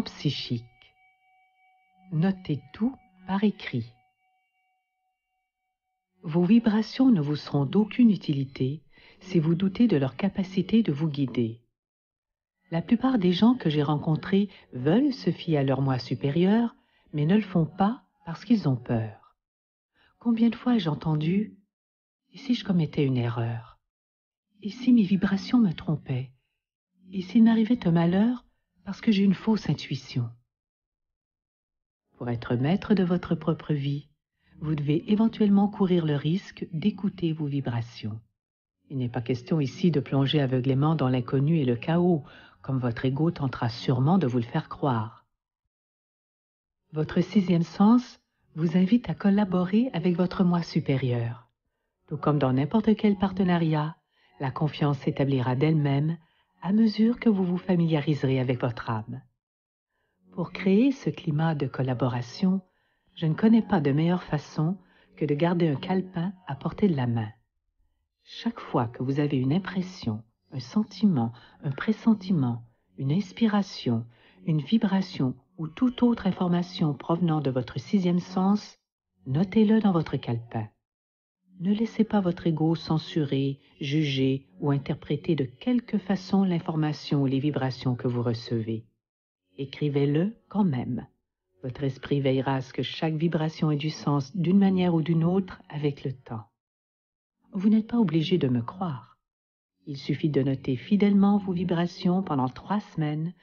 psychique Notez tout par écrit. Vos vibrations ne vous seront d'aucune utilité si vous doutez de leur capacité de vous guider. La plupart des gens que j'ai rencontrés veulent se fier à leur moi supérieur, mais ne le font pas parce qu'ils ont peur. Combien de fois ai-je entendu Et si je commettais une erreur Et si mes vibrations me trompaient Et s'il m'arrivait un malheur, parce que j'ai une fausse intuition. Pour être maître de votre propre vie, vous devez éventuellement courir le risque d'écouter vos vibrations. Il n'est pas question ici de plonger aveuglément dans l'inconnu et le chaos, comme votre ego tentera sûrement de vous le faire croire. Votre sixième sens vous invite à collaborer avec votre moi supérieur. Tout comme dans n'importe quel partenariat, la confiance s'établira d'elle-même à mesure que vous vous familiariserez avec votre âme. Pour créer ce climat de collaboration, je ne connais pas de meilleure façon que de garder un calepin à portée de la main. Chaque fois que vous avez une impression, un sentiment, un pressentiment, une inspiration, une vibration ou toute autre information provenant de votre sixième sens, notez-le dans votre calepin. Ne laissez pas votre ego censurer, juger ou interpréter de quelque façon l'information ou les vibrations que vous recevez. Écrivez-le quand même. Votre esprit veillera à ce que chaque vibration ait du sens d'une manière ou d'une autre avec le temps. Vous n'êtes pas obligé de me croire. Il suffit de noter fidèlement vos vibrations pendant trois semaines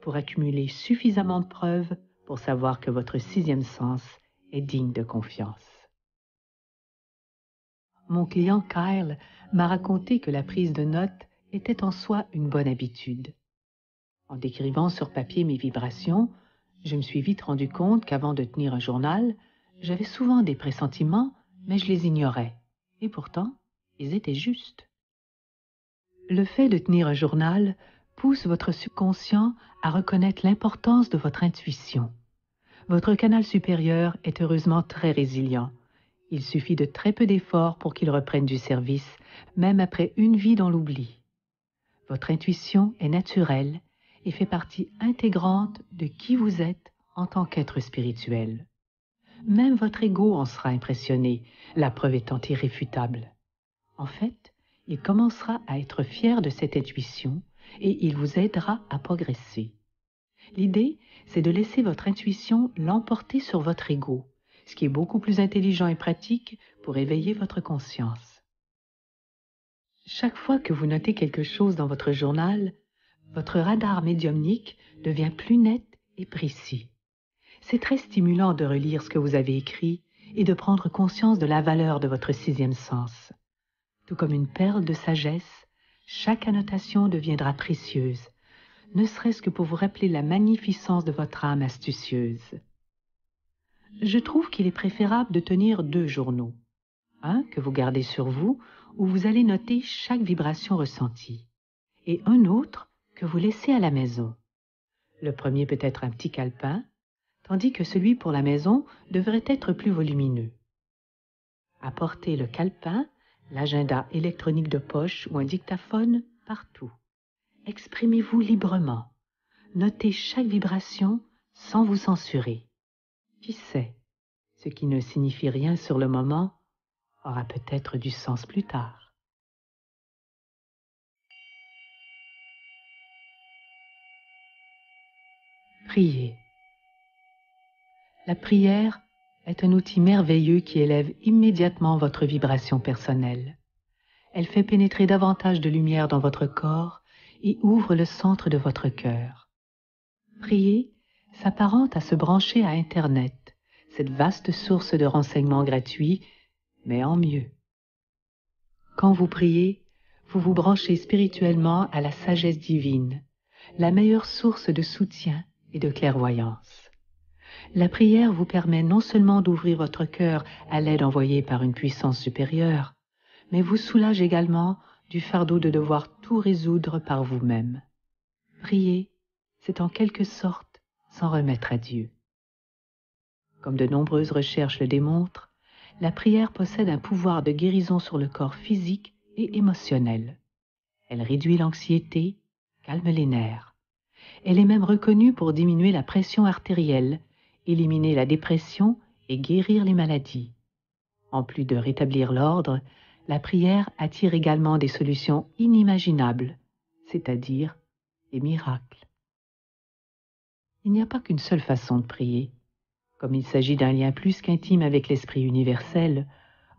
pour accumuler suffisamment de preuves pour savoir que votre sixième sens est digne de confiance. Mon client Kyle m'a raconté que la prise de notes était en soi une bonne habitude. En décrivant sur papier mes vibrations, je me suis vite rendu compte qu'avant de tenir un journal, j'avais souvent des pressentiments, mais je les ignorais. Et pourtant, ils étaient justes. Le fait de tenir un journal pousse votre subconscient à reconnaître l'importance de votre intuition. Votre canal supérieur est heureusement très résilient il suffit de très peu d'efforts pour qu'il reprenne du service, même après une vie dans l'oubli. Votre intuition est naturelle et fait partie intégrante de qui vous êtes en tant qu'être spirituel. Même votre ego en sera impressionné, la preuve étant irréfutable. En fait, il commencera à être fier de cette intuition et il vous aidera à progresser. L'idée, c'est de laisser votre intuition l'emporter sur votre ego ce qui est beaucoup plus intelligent et pratique pour éveiller votre conscience. Chaque fois que vous notez quelque chose dans votre journal, votre radar médiumnique devient plus net et précis. C'est très stimulant de relire ce que vous avez écrit et de prendre conscience de la valeur de votre sixième sens. Tout comme une perle de sagesse, chaque annotation deviendra précieuse, ne serait-ce que pour vous rappeler la magnificence de votre âme astucieuse je trouve qu'il est préférable de tenir deux journaux. Un que vous gardez sur vous, où vous allez noter chaque vibration ressentie, et un autre que vous laissez à la maison. Le premier peut être un petit calepin, tandis que celui pour la maison devrait être plus volumineux. Apportez le calepin, l'agenda électronique de poche ou un dictaphone partout. Exprimez-vous librement. Notez chaque vibration sans vous censurer. Qui sait Ce qui ne signifie rien sur le moment aura peut-être du sens plus tard. Prier. La prière est un outil merveilleux qui élève immédiatement votre vibration personnelle. Elle fait pénétrer davantage de lumière dans votre corps et ouvre le centre de votre cœur. Priez s'apparente à se brancher à Internet, cette vaste source de renseignements gratuits, mais en mieux. Quand vous priez, vous vous branchez spirituellement à la sagesse divine, la meilleure source de soutien et de clairvoyance. La prière vous permet non seulement d'ouvrir votre cœur à l'aide envoyée par une puissance supérieure, mais vous soulage également du fardeau de devoir tout résoudre par vous-même. Prier, c'est en quelque sorte remettre à Dieu. Comme de nombreuses recherches le démontrent, la prière possède un pouvoir de guérison sur le corps physique et émotionnel. Elle réduit l'anxiété, calme les nerfs. Elle est même reconnue pour diminuer la pression artérielle, éliminer la dépression et guérir les maladies. En plus de rétablir l'ordre, la prière attire également des solutions inimaginables, c'est-à-dire des miracles il n'y a pas qu'une seule façon de prier. Comme il s'agit d'un lien plus qu'intime avec l'Esprit universel,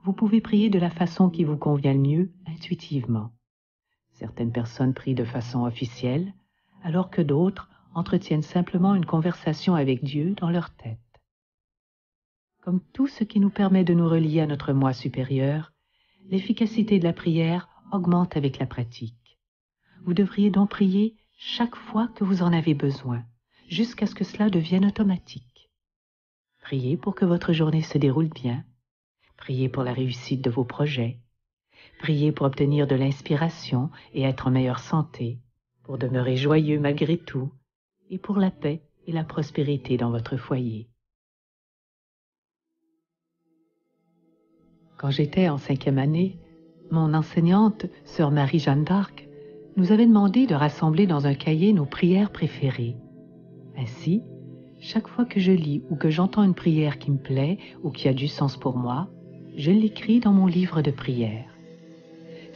vous pouvez prier de la façon qui vous convient le mieux intuitivement. Certaines personnes prient de façon officielle, alors que d'autres entretiennent simplement une conversation avec Dieu dans leur tête. Comme tout ce qui nous permet de nous relier à notre moi supérieur, l'efficacité de la prière augmente avec la pratique. Vous devriez donc prier chaque fois que vous en avez besoin jusqu'à ce que cela devienne automatique. Priez pour que votre journée se déroule bien. Priez pour la réussite de vos projets. Priez pour obtenir de l'inspiration et être en meilleure santé, pour demeurer joyeux malgré tout, et pour la paix et la prospérité dans votre foyer. Quand j'étais en cinquième année, mon enseignante, sœur Marie-Jeanne d'Arc, nous avait demandé de rassembler dans un cahier nos prières préférées. Ainsi, chaque fois que je lis ou que j'entends une prière qui me plaît ou qui a du sens pour moi, je l'écris dans mon livre de prière.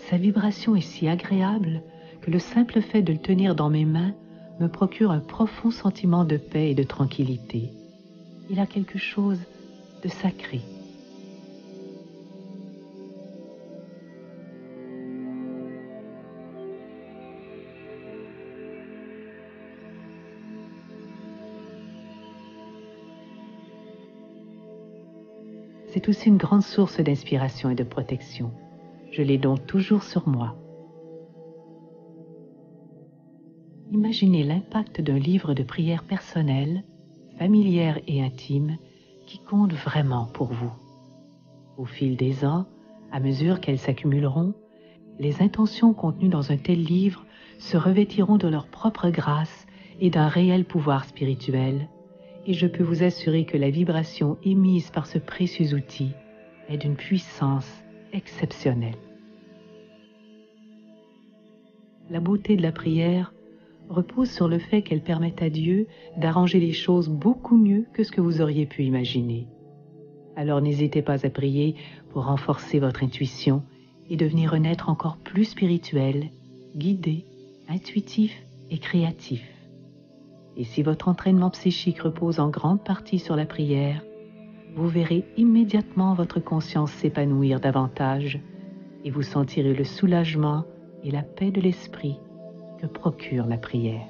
Sa vibration est si agréable que le simple fait de le tenir dans mes mains me procure un profond sentiment de paix et de tranquillité. Il a quelque chose de sacré. c'est aussi une grande source d'inspiration et de protection. Je l'ai donc toujours sur moi. Imaginez l'impact d'un livre de prières personnelles, familière et intime, qui compte vraiment pour vous. Au fil des ans, à mesure qu'elles s'accumuleront, les intentions contenues dans un tel livre se revêtiront de leur propre grâce et d'un réel pouvoir spirituel et je peux vous assurer que la vibration émise par ce précieux outil est d'une puissance exceptionnelle. La beauté de la prière repose sur le fait qu'elle permet à Dieu d'arranger les choses beaucoup mieux que ce que vous auriez pu imaginer. Alors n'hésitez pas à prier pour renforcer votre intuition et devenir un être encore plus spirituel, guidé, intuitif et créatif. Et si votre entraînement psychique repose en grande partie sur la prière, vous verrez immédiatement votre conscience s'épanouir davantage et vous sentirez le soulagement et la paix de l'esprit que procure la prière.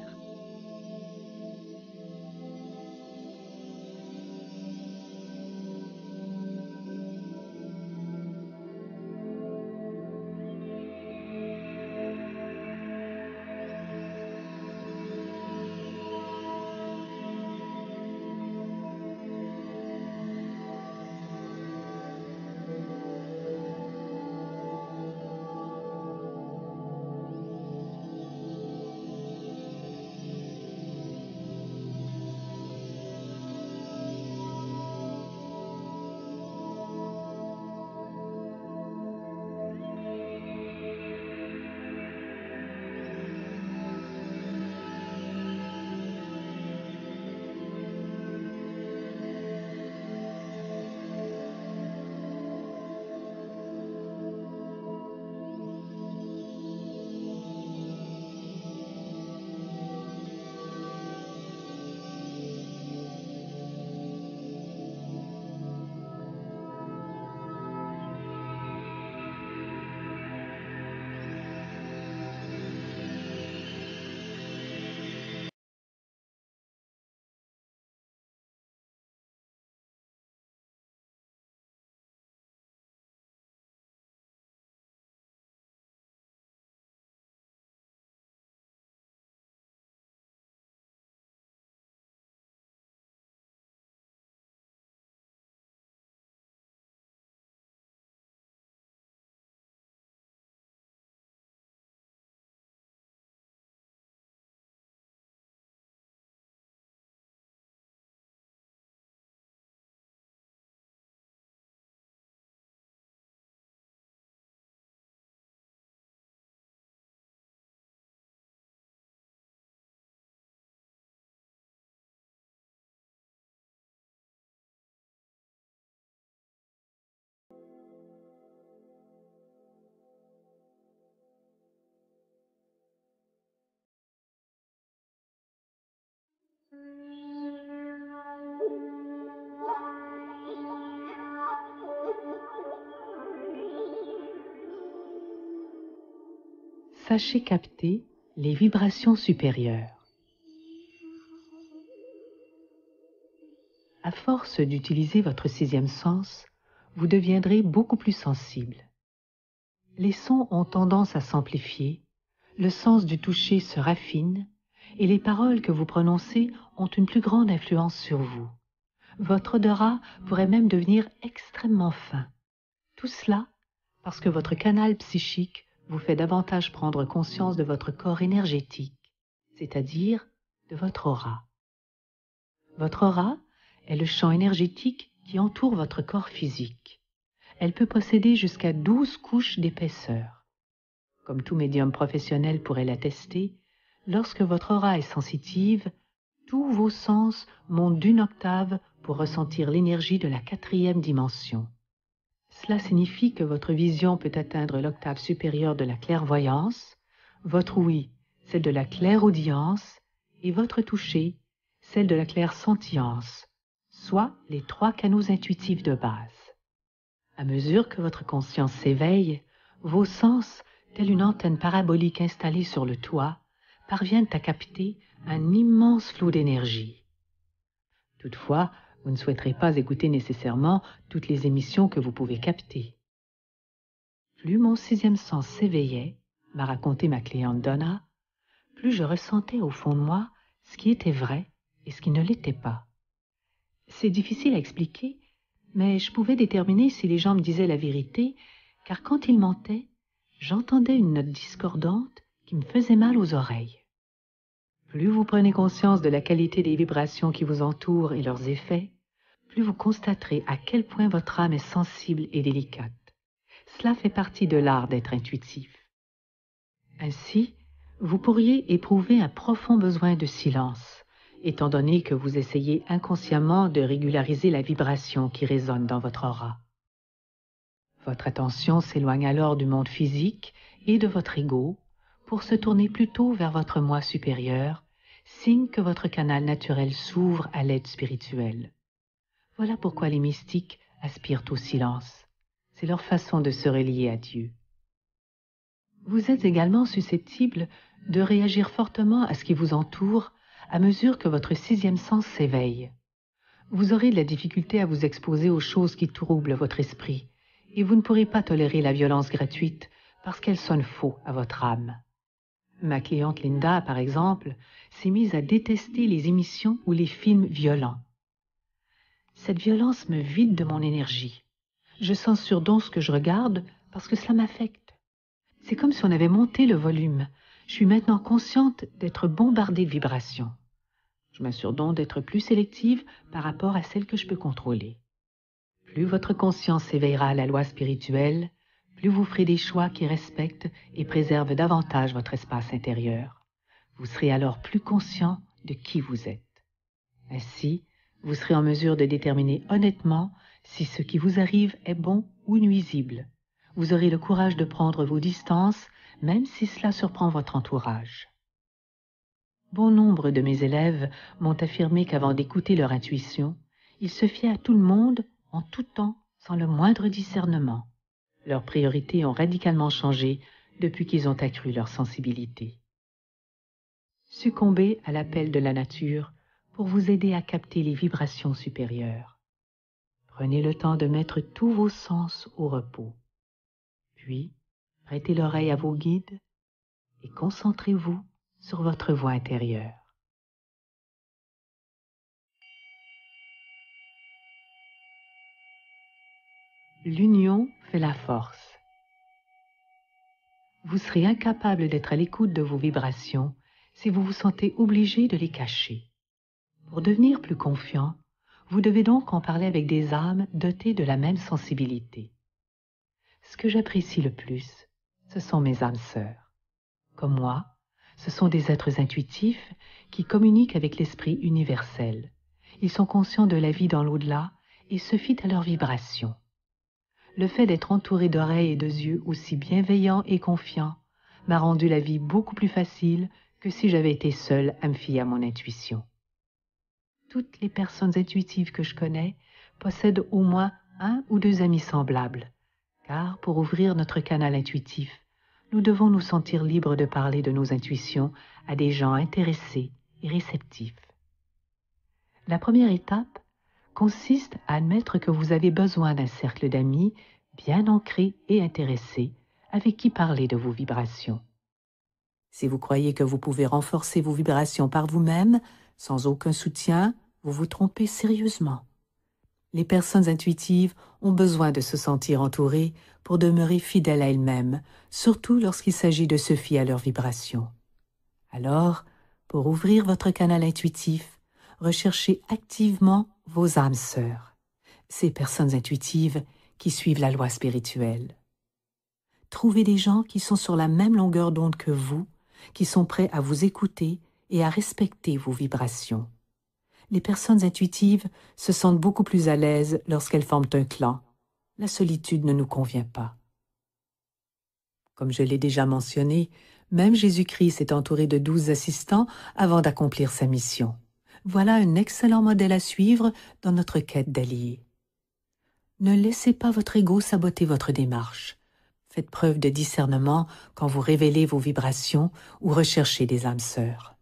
Sachez capter les vibrations supérieures. À force d'utiliser votre sixième sens, vous deviendrez beaucoup plus sensible. Les sons ont tendance à s'amplifier, le sens du toucher se raffine et les paroles que vous prononcez ont une plus grande influence sur vous. Votre odorat pourrait même devenir extrêmement fin. Tout cela parce que votre canal psychique vous fait davantage prendre conscience de votre corps énergétique, c'est-à-dire de votre aura. Votre aura est le champ énergétique qui entoure votre corps physique. Elle peut posséder jusqu'à douze couches d'épaisseur. Comme tout médium professionnel pourrait l'attester, lorsque votre aura est sensitive, tous vos sens montent d'une octave pour ressentir l'énergie de la quatrième dimension. Cela signifie que votre vision peut atteindre l'octave supérieure de la clairvoyance, votre oui », celle de la clairaudience, et votre toucher, celle de la clairsentience, soit les trois canaux intuitifs de base. À mesure que votre conscience s'éveille, vos sens, telle une antenne parabolique installée sur le toit, parviennent à capter un immense flot d'énergie. Toutefois, vous ne souhaiterez pas écouter nécessairement toutes les émissions que vous pouvez capter. Plus mon sixième sens s'éveillait, m'a raconté ma cliente Donna, plus je ressentais au fond de moi ce qui était vrai et ce qui ne l'était pas. C'est difficile à expliquer, mais je pouvais déterminer si les gens me disaient la vérité, car quand ils mentaient, j'entendais une note discordante qui me faisait mal aux oreilles. Plus vous prenez conscience de la qualité des vibrations qui vous entourent et leurs effets, plus vous constaterez à quel point votre âme est sensible et délicate. Cela fait partie de l'art d'être intuitif. Ainsi, vous pourriez éprouver un profond besoin de silence, étant donné que vous essayez inconsciemment de régulariser la vibration qui résonne dans votre aura. Votre attention s'éloigne alors du monde physique et de votre ego pour se tourner plutôt vers votre moi supérieur signe que votre canal naturel s'ouvre à l'aide spirituelle. Voilà pourquoi les mystiques aspirent au silence. C'est leur façon de se relier à Dieu. Vous êtes également susceptible de réagir fortement à ce qui vous entoure à mesure que votre sixième sens s'éveille. Vous aurez de la difficulté à vous exposer aux choses qui troublent votre esprit, et vous ne pourrez pas tolérer la violence gratuite parce qu'elle sonne faux à votre âme. Ma cliente Linda, par exemple, s'est mise à détester les émissions ou les films violents. Cette violence me vide de mon énergie. Je censure donc ce que je regarde parce que cela m'affecte. C'est comme si on avait monté le volume. Je suis maintenant consciente d'être bombardée de vibrations. Je m'assure donc d'être plus sélective par rapport à celles que je peux contrôler. Plus votre conscience s'éveillera à la loi spirituelle, plus vous ferez des choix qui respectent et préservent davantage votre espace intérieur. Vous serez alors plus conscient de qui vous êtes. Ainsi, vous serez en mesure de déterminer honnêtement si ce qui vous arrive est bon ou nuisible. Vous aurez le courage de prendre vos distances, même si cela surprend votre entourage. Bon nombre de mes élèves m'ont affirmé qu'avant d'écouter leur intuition, ils se fiaient à tout le monde en tout temps sans le moindre discernement. Leurs priorités ont radicalement changé depuis qu'ils ont accru leur sensibilité. Succombez à l'appel de la nature pour vous aider à capter les vibrations supérieures. Prenez le temps de mettre tous vos sens au repos. Puis, prêtez l'oreille à vos guides et concentrez-vous sur votre voix intérieure. L'union fait la force. Vous serez incapable d'être à l'écoute de vos vibrations si vous vous sentez obligé de les cacher. Pour devenir plus confiant, vous devez donc en parler avec des âmes dotées de la même sensibilité. Ce que j'apprécie le plus, ce sont mes âmes sœurs. Comme moi, ce sont des êtres intuitifs qui communiquent avec l'esprit universel. Ils sont conscients de la vie dans l'au-delà et se fient à leurs vibrations le fait d'être entouré d'oreilles et de yeux aussi bienveillants et confiants m'a rendu la vie beaucoup plus facile que si j'avais été seule à me fier à mon intuition. Toutes les personnes intuitives que je connais possèdent au moins un ou deux amis semblables, car pour ouvrir notre canal intuitif, nous devons nous sentir libres de parler de nos intuitions à des gens intéressés et réceptifs. La première étape consiste à admettre que vous avez besoin d'un cercle d'amis bien ancré et intéressé avec qui parler de vos vibrations. Si vous croyez que vous pouvez renforcer vos vibrations par vous-même, sans aucun soutien, vous vous trompez sérieusement. Les personnes intuitives ont besoin de se sentir entourées pour demeurer fidèles à elles-mêmes, surtout lorsqu'il s'agit de se fier à leurs vibrations. Alors, pour ouvrir votre canal intuitif, recherchez activement vos âmes sœurs, ces personnes intuitives qui suivent la loi spirituelle. Trouvez des gens qui sont sur la même longueur d'onde que vous, qui sont prêts à vous écouter et à respecter vos vibrations. Les personnes intuitives se sentent beaucoup plus à l'aise lorsqu'elles forment un clan. La solitude ne nous convient pas. Comme je l'ai déjà mentionné, même Jésus-Christ s'est entouré de douze assistants avant d'accomplir sa mission. Voilà un excellent modèle à suivre dans notre quête d'alliés. Ne laissez pas votre ego saboter votre démarche. Faites preuve de discernement quand vous révélez vos vibrations ou recherchez des âmes sœurs.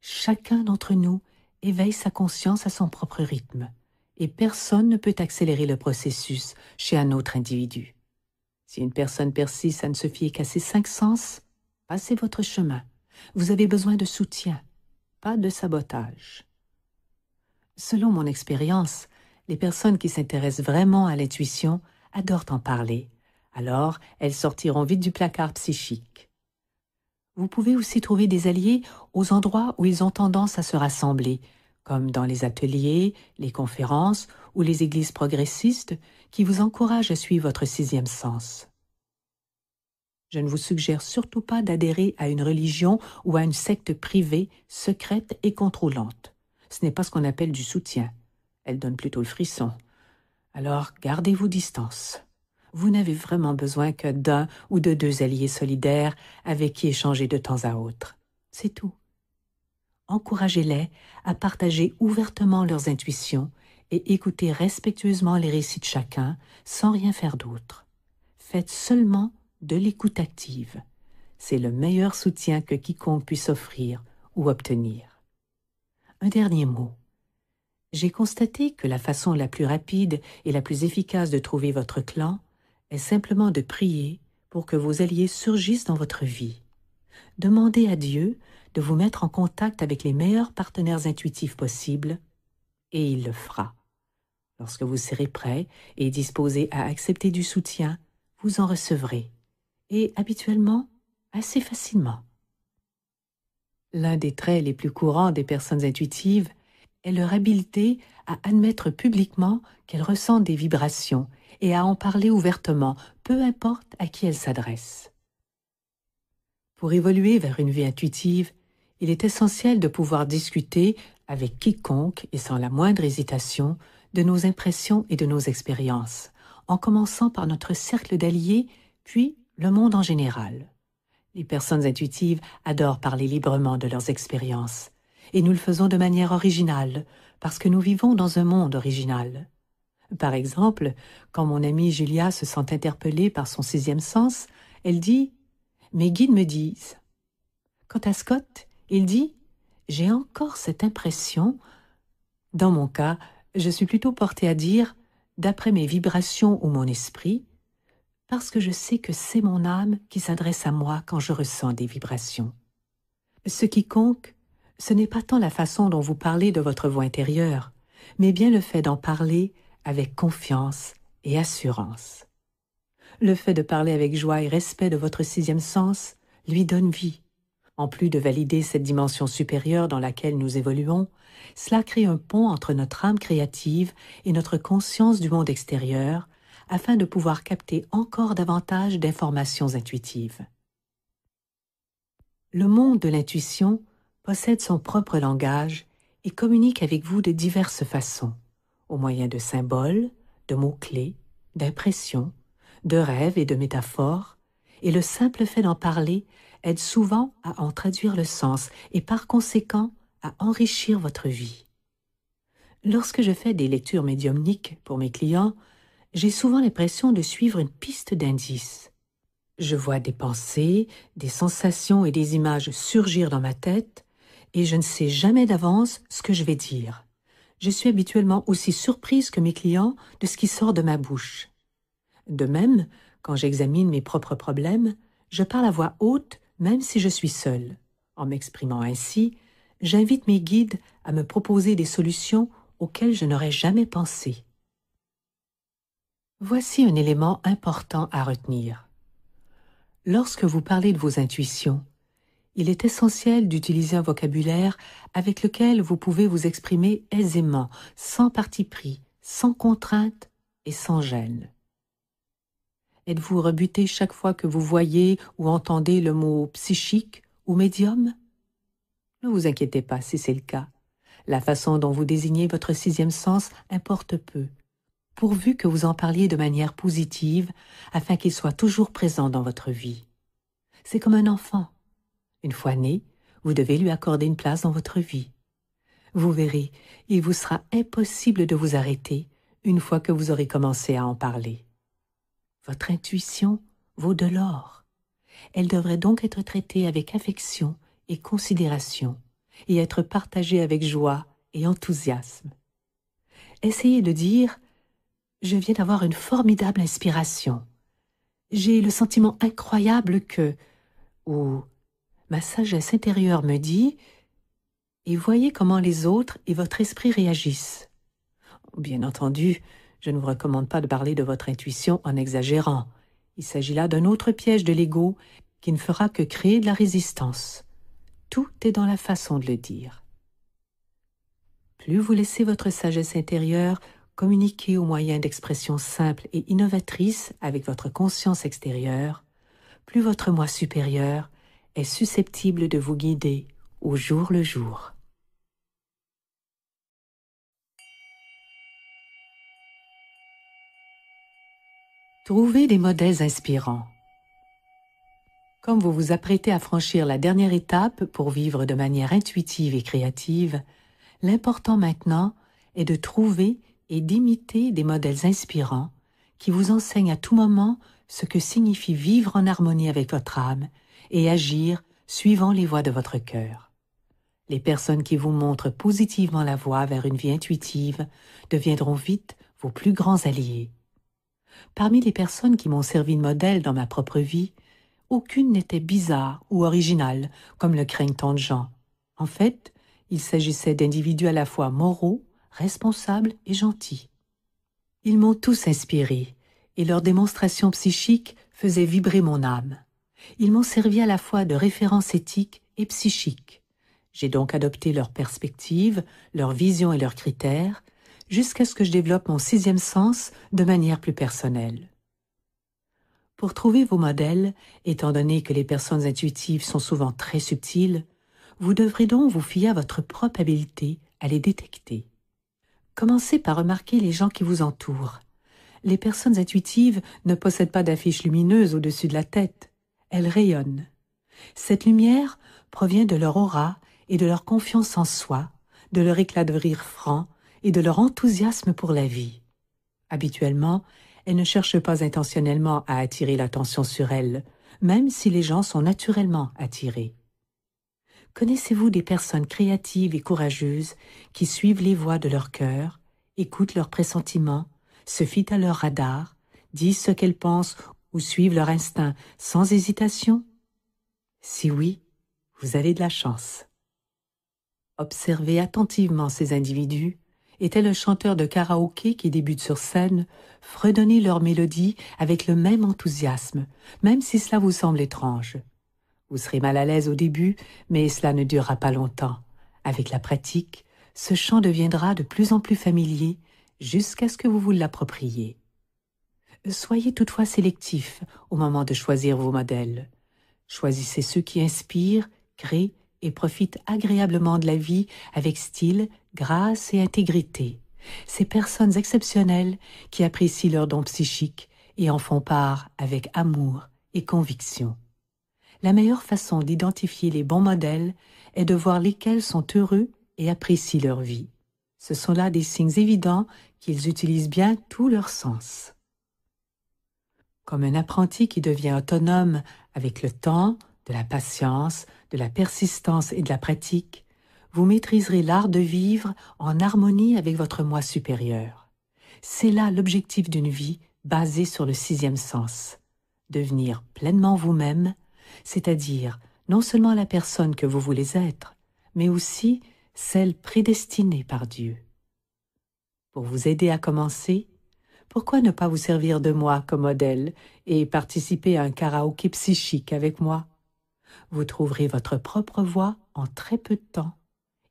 Chacun d'entre nous éveille sa conscience à son propre rythme, et personne ne peut accélérer le processus chez un autre individu. Si une personne persiste à ne se fier qu'à ses cinq sens, passez votre chemin. Vous avez besoin de soutien, pas de sabotage. Selon mon expérience, les personnes qui s'intéressent vraiment à l'intuition adorent en parler, alors elles sortiront vite du placard psychique. Vous pouvez aussi trouver des alliés aux endroits où ils ont tendance à se rassembler, comme dans les ateliers, les conférences ou les églises progressistes qui vous encouragent à suivre votre sixième sens. Je ne vous suggère surtout pas d'adhérer à une religion ou à une secte privée, secrète et contrôlante. Ce n'est pas ce qu'on appelle du soutien. Elle donne plutôt le frisson. Alors gardez-vous distance. Vous n'avez vraiment besoin que d'un ou de deux alliés solidaires avec qui échanger de temps à autre. C'est tout. Encouragez-les à partager ouvertement leurs intuitions et écoutez respectueusement les récits de chacun sans rien faire d'autre. Faites seulement de l'écoute active. C'est le meilleur soutien que quiconque puisse offrir ou obtenir. Un dernier mot. J'ai constaté que la façon la plus rapide et la plus efficace de trouver votre clan est simplement de prier pour que vos alliés surgissent dans votre vie. Demandez à Dieu de vous mettre en contact avec les meilleurs partenaires intuitifs possibles, et il le fera. Lorsque vous serez prêt et disposé à accepter du soutien, vous en recevrez et habituellement assez facilement. L'un des traits les plus courants des personnes intuitives est leur habileté à admettre publiquement qu'elles ressentent des vibrations et à en parler ouvertement, peu importe à qui elles s'adressent. Pour évoluer vers une vie intuitive, il est essentiel de pouvoir discuter avec quiconque et sans la moindre hésitation de nos impressions et de nos expériences, en commençant par notre cercle d'alliés, puis le monde en général. Les personnes intuitives adorent parler librement de leurs expériences, et nous le faisons de manière originale, parce que nous vivons dans un monde original. Par exemple, quand mon amie Julia se sent interpellée par son sixième sens, elle dit « Mes guides me disent ». Quant à Scott, il dit « J'ai encore cette impression ». Dans mon cas, je suis plutôt portée à dire « D'après mes vibrations ou mon esprit, parce que je sais que c'est mon âme qui s'adresse à moi quand je ressens des vibrations. Ce quiconque, ce n'est pas tant la façon dont vous parlez de votre voix intérieure, mais bien le fait d'en parler avec confiance et assurance. Le fait de parler avec joie et respect de votre sixième sens lui donne vie. En plus de valider cette dimension supérieure dans laquelle nous évoluons, cela crée un pont entre notre âme créative et notre conscience du monde extérieur, afin de pouvoir capter encore davantage d'informations intuitives. Le monde de l'intuition possède son propre langage et communique avec vous de diverses façons, au moyen de symboles, de mots-clés, d'impressions, de rêves et de métaphores, et le simple fait d'en parler aide souvent à en traduire le sens et par conséquent à enrichir votre vie. Lorsque je fais des lectures médiumniques pour mes clients, j'ai souvent l'impression de suivre une piste d'indices. Je vois des pensées, des sensations et des images surgir dans ma tête, et je ne sais jamais d'avance ce que je vais dire. Je suis habituellement aussi surprise que mes clients de ce qui sort de ma bouche. De même, quand j'examine mes propres problèmes, je parle à voix haute même si je suis seule. En m'exprimant ainsi, j'invite mes guides à me proposer des solutions auxquelles je n'aurais jamais pensé. Voici un élément important à retenir. Lorsque vous parlez de vos intuitions, il est essentiel d'utiliser un vocabulaire avec lequel vous pouvez vous exprimer aisément, sans parti pris, sans contrainte et sans gêne. Êtes-vous rebuté chaque fois que vous voyez ou entendez le mot psychique ou médium Ne vous inquiétez pas si c'est le cas. La façon dont vous désignez votre sixième sens importe peu pourvu que vous en parliez de manière positive afin qu'il soit toujours présent dans votre vie. C'est comme un enfant. Une fois né, vous devez lui accorder une place dans votre vie. Vous verrez, il vous sera impossible de vous arrêter une fois que vous aurez commencé à en parler. Votre intuition vaut de l'or. Elle devrait donc être traitée avec affection et considération et être partagée avec joie et enthousiasme. Essayez de dire je viens d'avoir une formidable inspiration. J'ai le sentiment incroyable que, ou ma sagesse intérieure me dit, et voyez comment les autres et votre esprit réagissent. Bien entendu, je ne vous recommande pas de parler de votre intuition en exagérant. Il s'agit là d'un autre piège de l'ego qui ne fera que créer de la résistance. Tout est dans la façon de le dire. Plus vous laissez votre sagesse intérieure communiquer au moyen d'expressions simples et innovatrices avec votre conscience extérieure, plus votre moi supérieur est susceptible de vous guider au jour le jour. Trouvez des modèles inspirants. Comme vous vous apprêtez à franchir la dernière étape pour vivre de manière intuitive et créative, l'important maintenant est de trouver et d'imiter des modèles inspirants qui vous enseignent à tout moment ce que signifie vivre en harmonie avec votre âme et agir suivant les voies de votre cœur. Les personnes qui vous montrent positivement la voie vers une vie intuitive deviendront vite vos plus grands alliés. Parmi les personnes qui m'ont servi de modèle dans ma propre vie, aucune n'était bizarre ou originale, comme le craignent tant de gens. En fait, il s'agissait d'individus à la fois moraux responsables et gentil. Ils m'ont tous inspiré, et leurs démonstrations psychiques faisaient vibrer mon âme. Ils m'ont servi à la fois de référence éthique et psychique. J'ai donc adopté leurs perspectives, leurs visions et leurs critères, jusqu'à ce que je développe mon sixième sens de manière plus personnelle. Pour trouver vos modèles, étant donné que les personnes intuitives sont souvent très subtiles, vous devrez donc vous fier à votre propre habileté à les détecter. Commencez par remarquer les gens qui vous entourent. Les personnes intuitives ne possèdent pas d'affiches lumineuses au-dessus de la tête. Elles rayonnent. Cette lumière provient de leur aura et de leur confiance en soi, de leur éclat de rire franc et de leur enthousiasme pour la vie. Habituellement, elles ne cherchent pas intentionnellement à attirer l'attention sur elles, même si les gens sont naturellement attirés. Connaissez-vous des personnes créatives et courageuses qui suivent les voies de leur cœur, écoutent leurs pressentiments, se fient à leur radar, disent ce qu'elles pensent ou suivent leur instinct sans hésitation Si oui, vous avez de la chance. Observez attentivement ces individus et le chanteur de karaoké qui débute sur scène, fredonnez leur mélodie avec le même enthousiasme, même si cela vous semble étrange. Vous serez mal à l'aise au début, mais cela ne durera pas longtemps. Avec la pratique, ce chant deviendra de plus en plus familier jusqu'à ce que vous vous l'appropriez. Soyez toutefois sélectif au moment de choisir vos modèles. Choisissez ceux qui inspirent, créent et profitent agréablement de la vie avec style, grâce et intégrité. Ces personnes exceptionnelles qui apprécient leurs dons psychiques et en font part avec amour et conviction la meilleure façon d'identifier les bons modèles est de voir lesquels sont heureux et apprécient leur vie. Ce sont là des signes évidents qu'ils utilisent bien tous leurs sens. Comme un apprenti qui devient autonome avec le temps, de la patience, de la persistance et de la pratique, vous maîtriserez l'art de vivre en harmonie avec votre moi supérieur. C'est là l'objectif d'une vie basée sur le sixième sens, devenir pleinement vous-même c'est-à-dire non seulement la personne que vous voulez être, mais aussi celle prédestinée par Dieu. Pour vous aider à commencer, pourquoi ne pas vous servir de moi comme modèle et participer à un karaoké psychique avec moi Vous trouverez votre propre voix en très peu de temps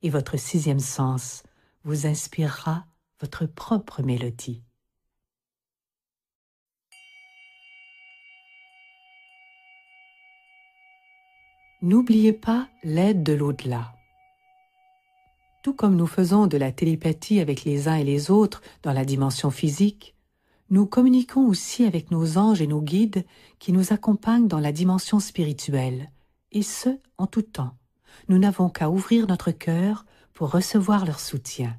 et votre sixième sens vous inspirera votre propre mélodie. N'oubliez pas l'aide de l'au-delà. Tout comme nous faisons de la télépathie avec les uns et les autres dans la dimension physique, nous communiquons aussi avec nos anges et nos guides qui nous accompagnent dans la dimension spirituelle, et ce, en tout temps. Nous n'avons qu'à ouvrir notre cœur pour recevoir leur soutien.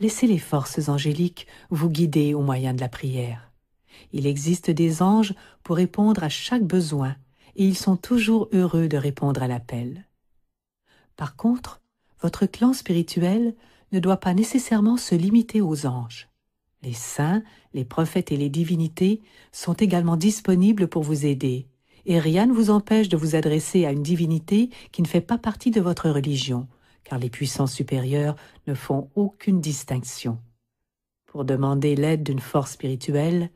Laissez les forces angéliques vous guider au moyen de la prière. Il existe des anges pour répondre à chaque besoin, et ils sont toujours heureux de répondre à l'appel. Par contre, votre clan spirituel ne doit pas nécessairement se limiter aux anges. Les saints, les prophètes et les divinités sont également disponibles pour vous aider, et rien ne vous empêche de vous adresser à une divinité qui ne fait pas partie de votre religion, car les puissances supérieures ne font aucune distinction. Pour demander l'aide d'une force spirituelle,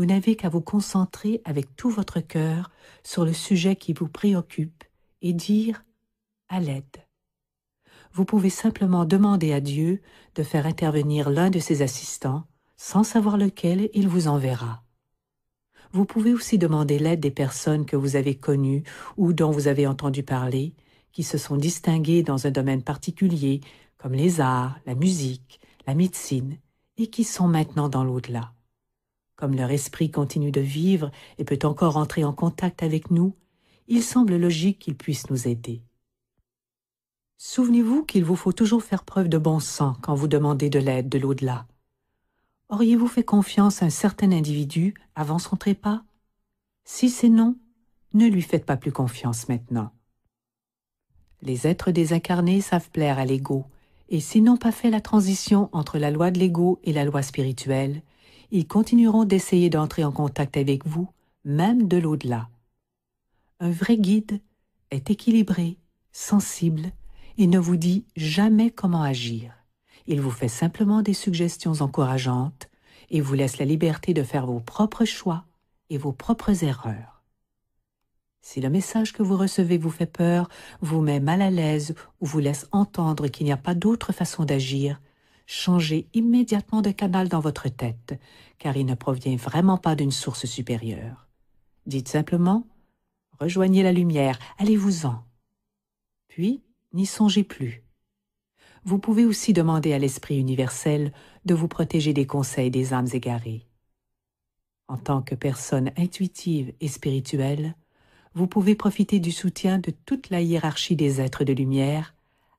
vous n'avez qu'à vous concentrer avec tout votre cœur sur le sujet qui vous préoccupe et dire à l'aide. Vous pouvez simplement demander à Dieu de faire intervenir l'un de ses assistants sans savoir lequel il vous enverra. Vous pouvez aussi demander l'aide des personnes que vous avez connues ou dont vous avez entendu parler, qui se sont distinguées dans un domaine particulier, comme les arts, la musique, la médecine, et qui sont maintenant dans l'au-delà. Comme leur esprit continue de vivre et peut encore entrer en contact avec nous, il semble logique qu'ils puissent nous aider. Souvenez-vous qu'il vous faut toujours faire preuve de bon sens quand vous demandez de l'aide de l'au-delà. Auriez-vous fait confiance à un certain individu avant son trépas Si c'est non, ne lui faites pas plus confiance maintenant. Les êtres désincarnés savent plaire à l'ego, et s'ils n'ont pas fait la transition entre la loi de l'ego et la loi spirituelle, ils continueront d'essayer d'entrer en contact avec vous, même de l'au-delà. Un vrai guide est équilibré, sensible et ne vous dit jamais comment agir. Il vous fait simplement des suggestions encourageantes et vous laisse la liberté de faire vos propres choix et vos propres erreurs. Si le message que vous recevez vous fait peur, vous met mal à l'aise ou vous laisse entendre qu'il n'y a pas d'autre façon d'agir, changez immédiatement de canal dans votre tête, car il ne provient vraiment pas d'une source supérieure. Dites simplement « Rejoignez la lumière, allez-vous-en ». Puis, n'y songez plus. Vous pouvez aussi demander à l'Esprit universel de vous protéger des conseils des âmes égarées. En tant que personne intuitive et spirituelle, vous pouvez profiter du soutien de toute la hiérarchie des êtres de lumière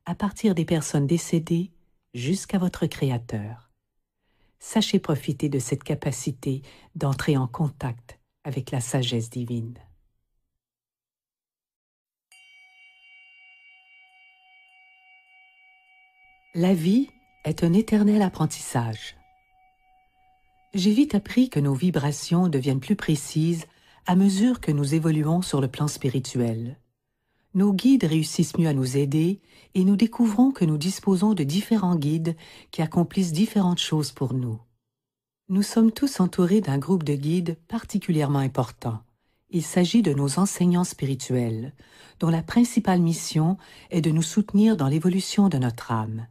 à partir des personnes décédées jusqu'à votre Créateur. Sachez profiter de cette capacité d'entrer en contact avec la sagesse divine. La vie est un éternel apprentissage. J'ai vite appris que nos vibrations deviennent plus précises à mesure que nous évoluons sur le plan spirituel nos guides réussissent mieux à nous aider et nous découvrons que nous disposons de différents guides qui accomplissent différentes choses pour nous. Nous sommes tous entourés d'un groupe de guides particulièrement important. Il s'agit de nos enseignants spirituels, dont la principale mission est de nous soutenir dans l'évolution de notre âme.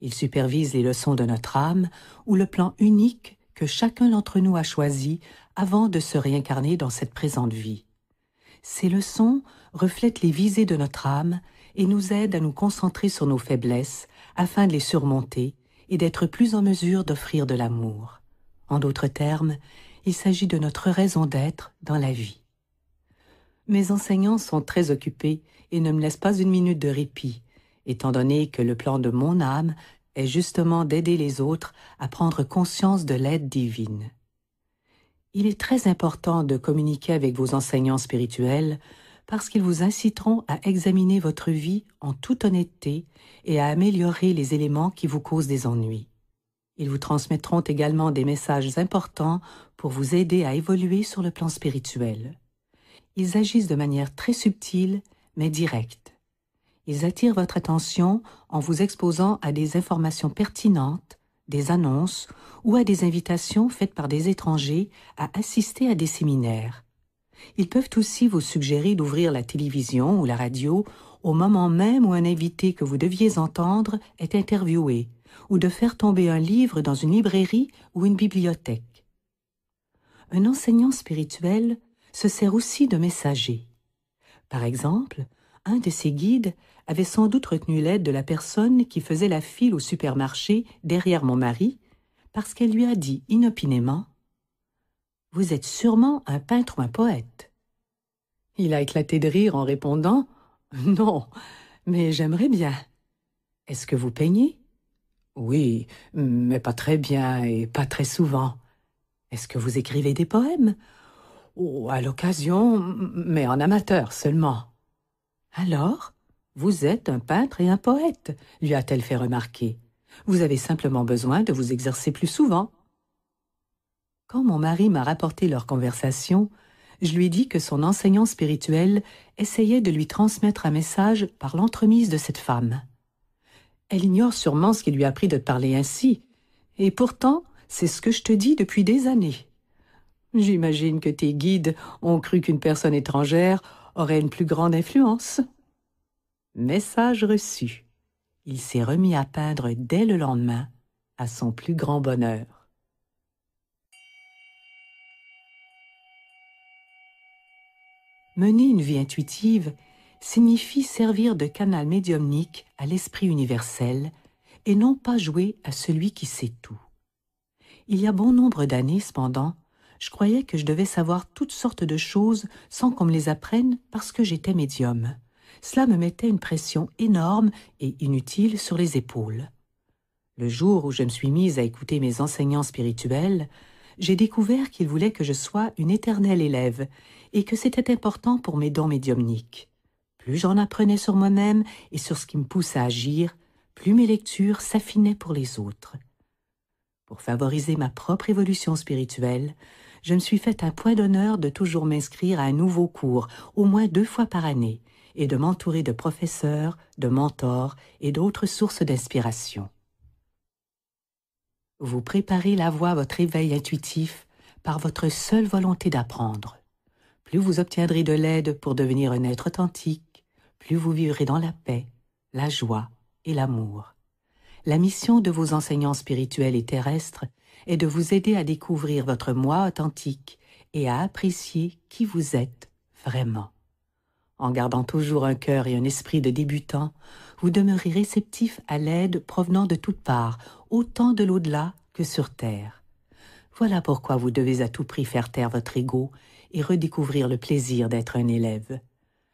Ils supervisent les leçons de notre âme ou le plan unique que chacun d'entre nous a choisi avant de se réincarner dans cette présente vie. Ces leçons reflète les visées de notre âme et nous aide à nous concentrer sur nos faiblesses afin de les surmonter et d'être plus en mesure d'offrir de l'amour. En d'autres termes, il s'agit de notre raison d'être dans la vie. Mes enseignants sont très occupés et ne me laissent pas une minute de répit, étant donné que le plan de mon âme est justement d'aider les autres à prendre conscience de l'aide divine. Il est très important de communiquer avec vos enseignants spirituels parce qu'ils vous inciteront à examiner votre vie en toute honnêteté et à améliorer les éléments qui vous causent des ennuis. Ils vous transmettront également des messages importants pour vous aider à évoluer sur le plan spirituel. Ils agissent de manière très subtile mais directe. Ils attirent votre attention en vous exposant à des informations pertinentes, des annonces ou à des invitations faites par des étrangers à assister à des séminaires, ils peuvent aussi vous suggérer d'ouvrir la télévision ou la radio au moment même où un invité que vous deviez entendre est interviewé, ou de faire tomber un livre dans une librairie ou une bibliothèque. Un enseignant spirituel se sert aussi de messager. Par exemple, un de ses guides avait sans doute retenu l'aide de la personne qui faisait la file au supermarché derrière mon mari, parce qu'elle lui a dit inopinément vous êtes sûrement un peintre ou un poète. Il a éclaté de rire en répondant Non, mais j'aimerais bien. Est-ce que vous peignez Oui, mais pas très bien et pas très souvent. Est-ce que vous écrivez des poèmes Oh, à l'occasion, mais en amateur seulement. Alors, vous êtes un peintre et un poète, lui a-t-elle fait remarquer. Vous avez simplement besoin de vous exercer plus souvent. Quand mon mari m'a rapporté leur conversation, je lui ai dit que son enseignant spirituel essayait de lui transmettre un message par l'entremise de cette femme. Elle ignore sûrement ce qui lui a pris de parler ainsi, et pourtant, c'est ce que je te dis depuis des années. J'imagine que tes guides ont cru qu'une personne étrangère aurait une plus grande influence. Message reçu. Il s'est remis à peindre dès le lendemain, à son plus grand bonheur. Mener une vie intuitive signifie servir de canal médiumnique à l'esprit universel et non pas jouer à celui qui sait tout. Il y a bon nombre d'années, cependant, je croyais que je devais savoir toutes sortes de choses sans qu'on me les apprenne parce que j'étais médium. Cela me mettait une pression énorme et inutile sur les épaules. Le jour où je me suis mise à écouter mes enseignants spirituels, j'ai découvert qu'ils voulaient que je sois une éternelle élève et que c'était important pour mes dons médiumniques. Plus j'en apprenais sur moi-même et sur ce qui me pousse à agir, plus mes lectures s'affinaient pour les autres. Pour favoriser ma propre évolution spirituelle, je me suis fait un point d'honneur de toujours m'inscrire à un nouveau cours, au moins deux fois par année, et de m'entourer de professeurs, de mentors et d'autres sources d'inspiration. Vous préparez la voie à votre éveil intuitif par votre seule volonté d'apprendre plus vous obtiendrez de l'aide pour devenir un être authentique, plus vous vivrez dans la paix, la joie et l'amour. La mission de vos enseignants spirituels et terrestres est de vous aider à découvrir votre moi authentique et à apprécier qui vous êtes vraiment. En gardant toujours un cœur et un esprit de débutant, vous demeurez réceptif à l'aide provenant de toutes parts, autant de l'au-delà que sur Terre. Voilà pourquoi vous devez à tout prix faire taire votre ego et redécouvrir le plaisir d'être un élève.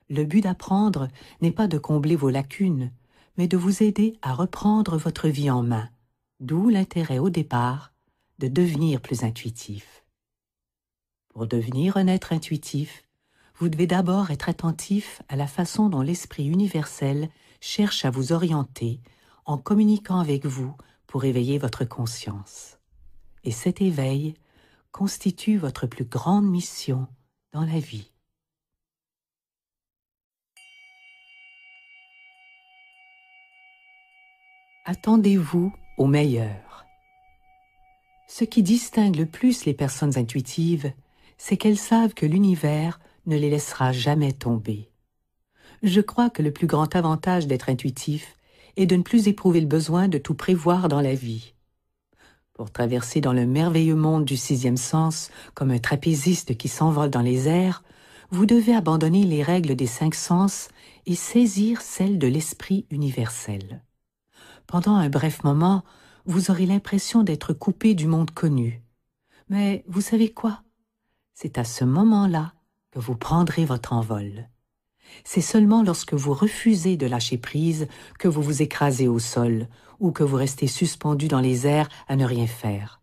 Le but d'apprendre n'est pas de combler vos lacunes, mais de vous aider à reprendre votre vie en main, d'où l'intérêt au départ de devenir plus intuitif. Pour devenir un être intuitif, vous devez d'abord être attentif à la façon dont l'Esprit universel cherche à vous orienter en communiquant avec vous pour éveiller votre conscience. Et cet éveil constitue votre plus grande mission dans la vie. Attendez-vous au meilleur. Ce qui distingue le plus les personnes intuitives, c'est qu'elles savent que l'univers ne les laissera jamais tomber. Je crois que le plus grand avantage d'être intuitif est de ne plus éprouver le besoin de tout prévoir dans la vie pour traverser dans le merveilleux monde du sixième sens comme un trapéziste qui s'envole dans les airs, vous devez abandonner les règles des cinq sens et saisir celles de l'esprit universel. Pendant un bref moment, vous aurez l'impression d'être coupé du monde connu. Mais vous savez quoi C'est à ce moment-là que vous prendrez votre envol. C'est seulement lorsque vous refusez de lâcher prise que vous vous écrasez au sol, ou que vous restez suspendu dans les airs à ne rien faire.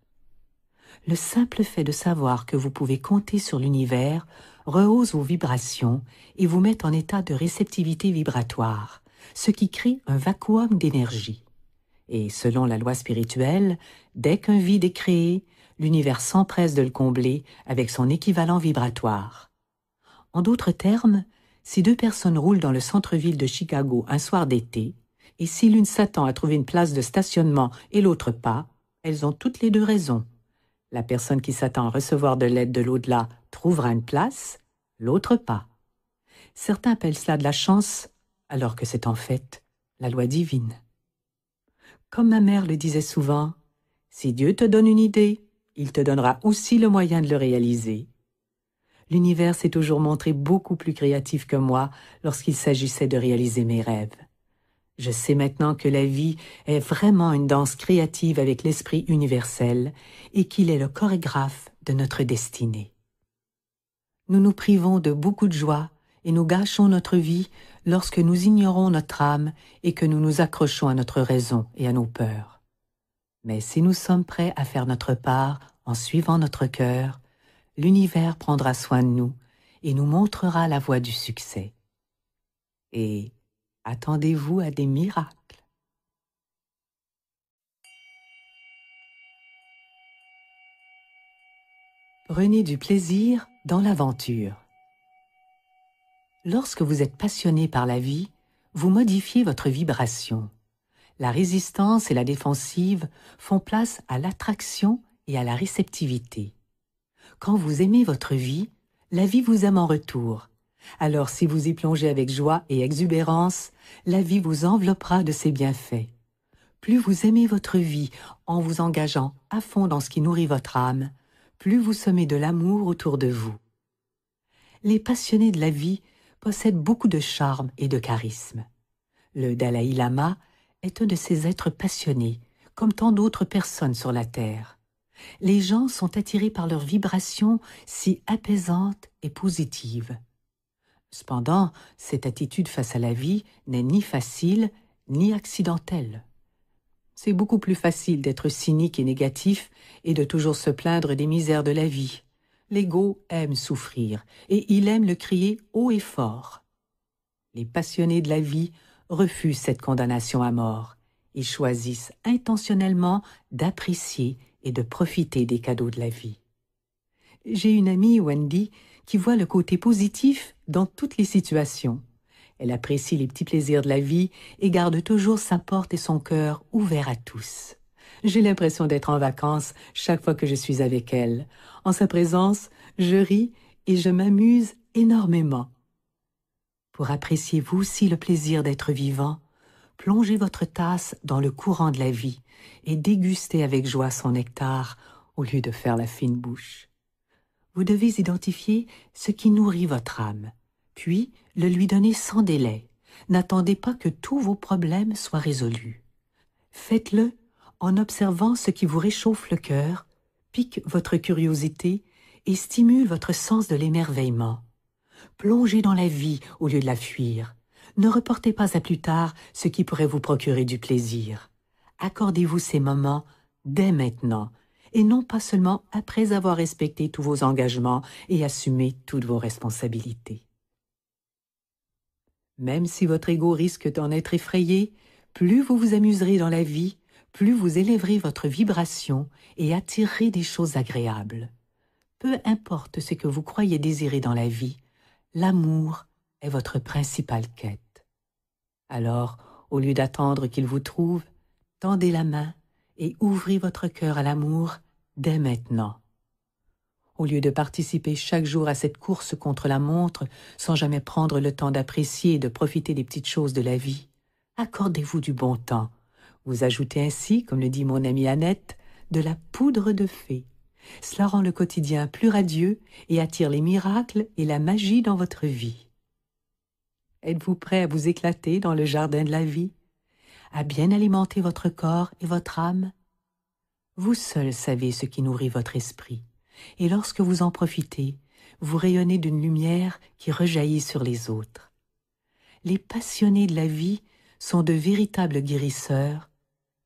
Le simple fait de savoir que vous pouvez compter sur l'univers rehausse vos vibrations et vous met en état de réceptivité vibratoire, ce qui crée un vacuum d'énergie. Et selon la loi spirituelle, dès qu'un vide est créé, l'univers s'empresse de le combler avec son équivalent vibratoire. En d'autres termes, si deux personnes roulent dans le centre-ville de Chicago un soir d'été, et si l'une s'attend à trouver une place de stationnement et l'autre pas, elles ont toutes les deux raison. La personne qui s'attend à recevoir de l'aide de l'au-delà trouvera une place, l'autre pas. Certains appellent cela de la chance, alors que c'est en fait la loi divine. Comme ma mère le disait souvent, si Dieu te donne une idée, il te donnera aussi le moyen de le réaliser. L'univers s'est toujours montré beaucoup plus créatif que moi lorsqu'il s'agissait de réaliser mes rêves. Je sais maintenant que la vie est vraiment une danse créative avec l'esprit universel et qu'il est le chorégraphe de notre destinée. Nous nous privons de beaucoup de joie et nous gâchons notre vie lorsque nous ignorons notre âme et que nous nous accrochons à notre raison et à nos peurs. Mais si nous sommes prêts à faire notre part en suivant notre cœur, l'univers prendra soin de nous et nous montrera la voie du succès. Et Attendez-vous à des miracles. Prenez du plaisir dans l'aventure. Lorsque vous êtes passionné par la vie, vous modifiez votre vibration. La résistance et la défensive font place à l'attraction et à la réceptivité. Quand vous aimez votre vie, la vie vous aime en retour alors si vous y plongez avec joie et exubérance, la vie vous enveloppera de ses bienfaits. Plus vous aimez votre vie en vous engageant à fond dans ce qui nourrit votre âme, plus vous semez de l'amour autour de vous. Les passionnés de la vie possèdent beaucoup de charme et de charisme. Le Dalai Lama est un de ces êtres passionnés, comme tant d'autres personnes sur la Terre. Les gens sont attirés par leurs vibrations si apaisantes et positives. Cependant, cette attitude face à la vie n'est ni facile ni accidentelle. C'est beaucoup plus facile d'être cynique et négatif et de toujours se plaindre des misères de la vie. L'ego aime souffrir et il aime le crier haut et fort. Les passionnés de la vie refusent cette condamnation à mort. Ils choisissent intentionnellement d'apprécier et de profiter des cadeaux de la vie. J'ai une amie, Wendy, qui voit le côté positif dans toutes les situations. Elle apprécie les petits plaisirs de la vie et garde toujours sa porte et son cœur ouverts à tous. J'ai l'impression d'être en vacances chaque fois que je suis avec elle. En sa présence, je ris et je m'amuse énormément. Pour apprécier vous aussi le plaisir d'être vivant, plongez votre tasse dans le courant de la vie et dégustez avec joie son nectar au lieu de faire la fine bouche vous devez identifier ce qui nourrit votre âme, puis le lui donner sans délai. N'attendez pas que tous vos problèmes soient résolus. Faites-le en observant ce qui vous réchauffe le cœur, pique votre curiosité et stimule votre sens de l'émerveillement. Plongez dans la vie au lieu de la fuir. Ne reportez pas à plus tard ce qui pourrait vous procurer du plaisir. Accordez-vous ces moments dès maintenant et non pas seulement après avoir respecté tous vos engagements et assumé toutes vos responsabilités. Même si votre ego risque d'en être effrayé, plus vous vous amuserez dans la vie, plus vous élèverez votre vibration et attirerez des choses agréables. Peu importe ce que vous croyez désirer dans la vie, l'amour est votre principale quête. Alors, au lieu d'attendre qu'il vous trouve, tendez la main et ouvrez votre cœur à l'amour dès maintenant. Au lieu de participer chaque jour à cette course contre la montre sans jamais prendre le temps d'apprécier et de profiter des petites choses de la vie, accordez-vous du bon temps. Vous ajoutez ainsi, comme le dit mon amie Annette, de la poudre de fée. Cela rend le quotidien plus radieux et attire les miracles et la magie dans votre vie. Êtes-vous prêt à vous éclater dans le jardin de la vie, à bien alimenter votre corps et votre âme vous seul savez ce qui nourrit votre esprit, et lorsque vous en profitez, vous rayonnez d'une lumière qui rejaillit sur les autres. Les passionnés de la vie sont de véritables guérisseurs,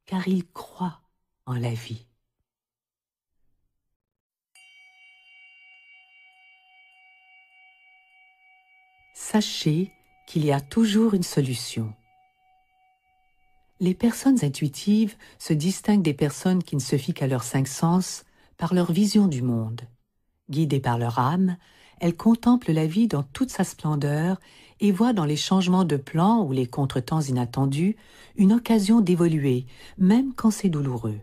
car ils croient en la vie. Sachez qu'il y a toujours une solution. Les personnes intuitives se distinguent des personnes qui ne se fient qu'à leurs cinq sens par leur vision du monde. Guidées par leur âme, elles contemplent la vie dans toute sa splendeur et voient dans les changements de plan ou les contretemps inattendus une occasion d'évoluer, même quand c'est douloureux.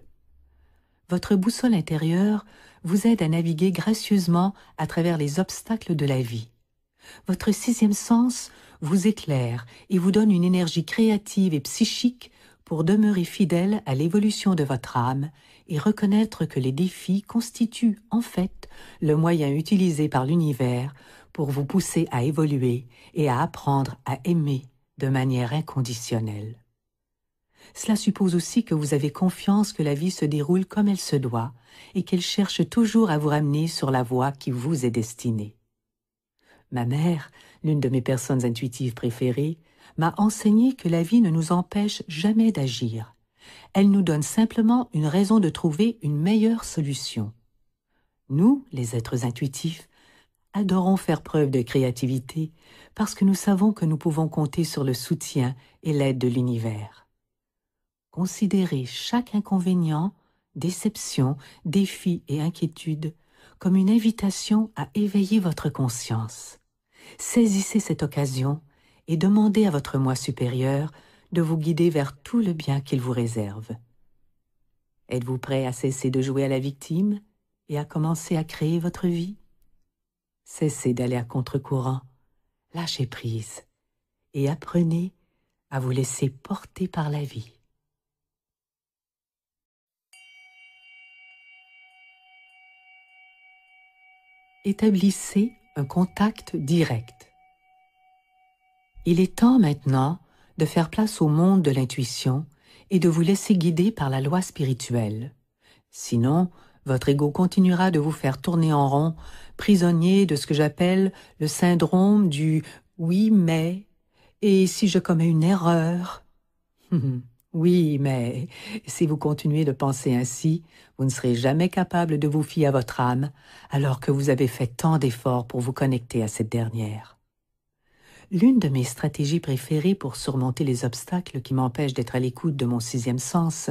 Votre boussole intérieure vous aide à naviguer gracieusement à travers les obstacles de la vie. Votre sixième sens vous éclaire et vous donne une énergie créative et psychique pour demeurer fidèle à l'évolution de votre âme et reconnaître que les défis constituent en fait le moyen utilisé par l'univers pour vous pousser à évoluer et à apprendre à aimer de manière inconditionnelle. Cela suppose aussi que vous avez confiance que la vie se déroule comme elle se doit et qu'elle cherche toujours à vous ramener sur la voie qui vous est destinée. Ma mère, l'une de mes personnes intuitives préférées, m'a enseigné que la vie ne nous empêche jamais d'agir. Elle nous donne simplement une raison de trouver une meilleure solution. Nous, les êtres intuitifs, adorons faire preuve de créativité parce que nous savons que nous pouvons compter sur le soutien et l'aide de l'univers. Considérez chaque inconvénient, déception, défi et inquiétude comme une invitation à éveiller votre conscience. Saisissez cette occasion et demandez à votre moi supérieur de vous guider vers tout le bien qu'il vous réserve. Êtes-vous prêt à cesser de jouer à la victime et à commencer à créer votre vie Cessez d'aller à contre-courant, lâchez prise et apprenez à vous laisser porter par la vie. Établissez un contact direct il est temps maintenant de faire place au monde de l'intuition et de vous laisser guider par la loi spirituelle. Sinon, votre ego continuera de vous faire tourner en rond, prisonnier de ce que j'appelle le syndrome du oui mais et si je commets une erreur. oui, mais si vous continuez de penser ainsi, vous ne serez jamais capable de vous fier à votre âme, alors que vous avez fait tant d'efforts pour vous connecter à cette dernière. L'une de mes stratégies préférées pour surmonter les obstacles qui m'empêchent d'être à l'écoute de mon sixième sens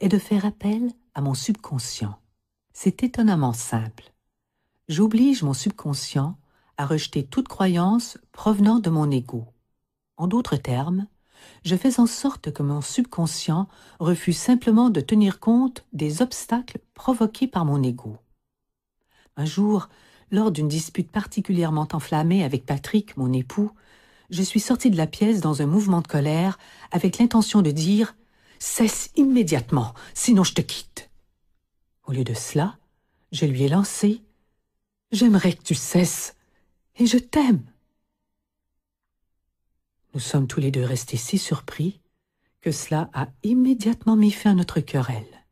est de faire appel à mon subconscient. C'est étonnamment simple. J'oblige mon subconscient à rejeter toute croyance provenant de mon ego. En d'autres termes, je fais en sorte que mon subconscient refuse simplement de tenir compte des obstacles provoqués par mon ego. Un jour, lors d'une dispute particulièrement enflammée avec Patrick, mon époux, je suis sortie de la pièce dans un mouvement de colère avec l'intention de dire Cesse immédiatement, sinon je te quitte. Au lieu de cela, je lui ai lancé J'aimerais que tu cesses et je t'aime. Nous sommes tous les deux restés si surpris que cela a immédiatement mis fin à notre querelle.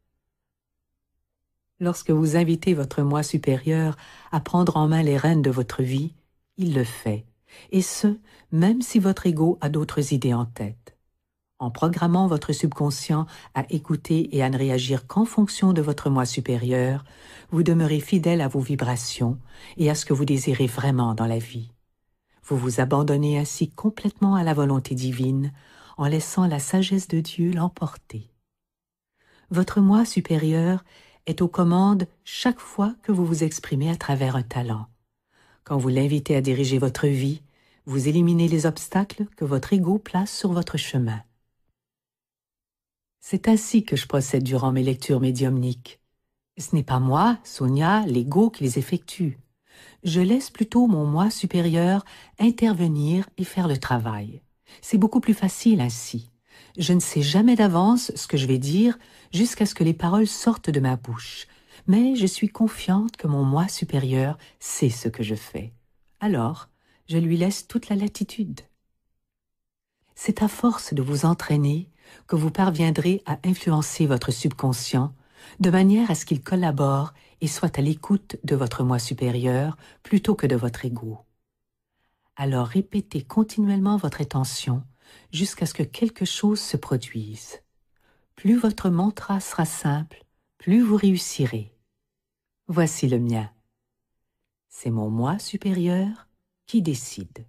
Lorsque vous invitez votre moi supérieur à prendre en main les rênes de votre vie, il le fait et ce, même si votre ego a d'autres idées en tête. En programmant votre subconscient à écouter et à ne réagir qu'en fonction de votre moi supérieur, vous demeurez fidèle à vos vibrations et à ce que vous désirez vraiment dans la vie. Vous vous abandonnez ainsi complètement à la volonté divine en laissant la sagesse de Dieu l'emporter. Votre moi supérieur est aux commandes chaque fois que vous vous exprimez à travers un talent quand vous l'invitez à diriger votre vie, vous éliminez les obstacles que votre ego place sur votre chemin. C'est ainsi que je procède durant mes lectures médiumniques. Ce n'est pas moi, Sonia, l'ego qui les effectue. Je laisse plutôt mon moi supérieur intervenir et faire le travail. C'est beaucoup plus facile ainsi. Je ne sais jamais d'avance ce que je vais dire jusqu'à ce que les paroles sortent de ma bouche, mais je suis confiante que mon moi supérieur sait ce que je fais. Alors, je lui laisse toute la latitude. C'est à force de vous entraîner que vous parviendrez à influencer votre subconscient de manière à ce qu'il collabore et soit à l'écoute de votre moi supérieur plutôt que de votre ego. Alors répétez continuellement votre intention jusqu'à ce que quelque chose se produise. Plus votre mantra sera simple, plus vous réussirez. Voici le mien. C'est mon moi supérieur qui décide.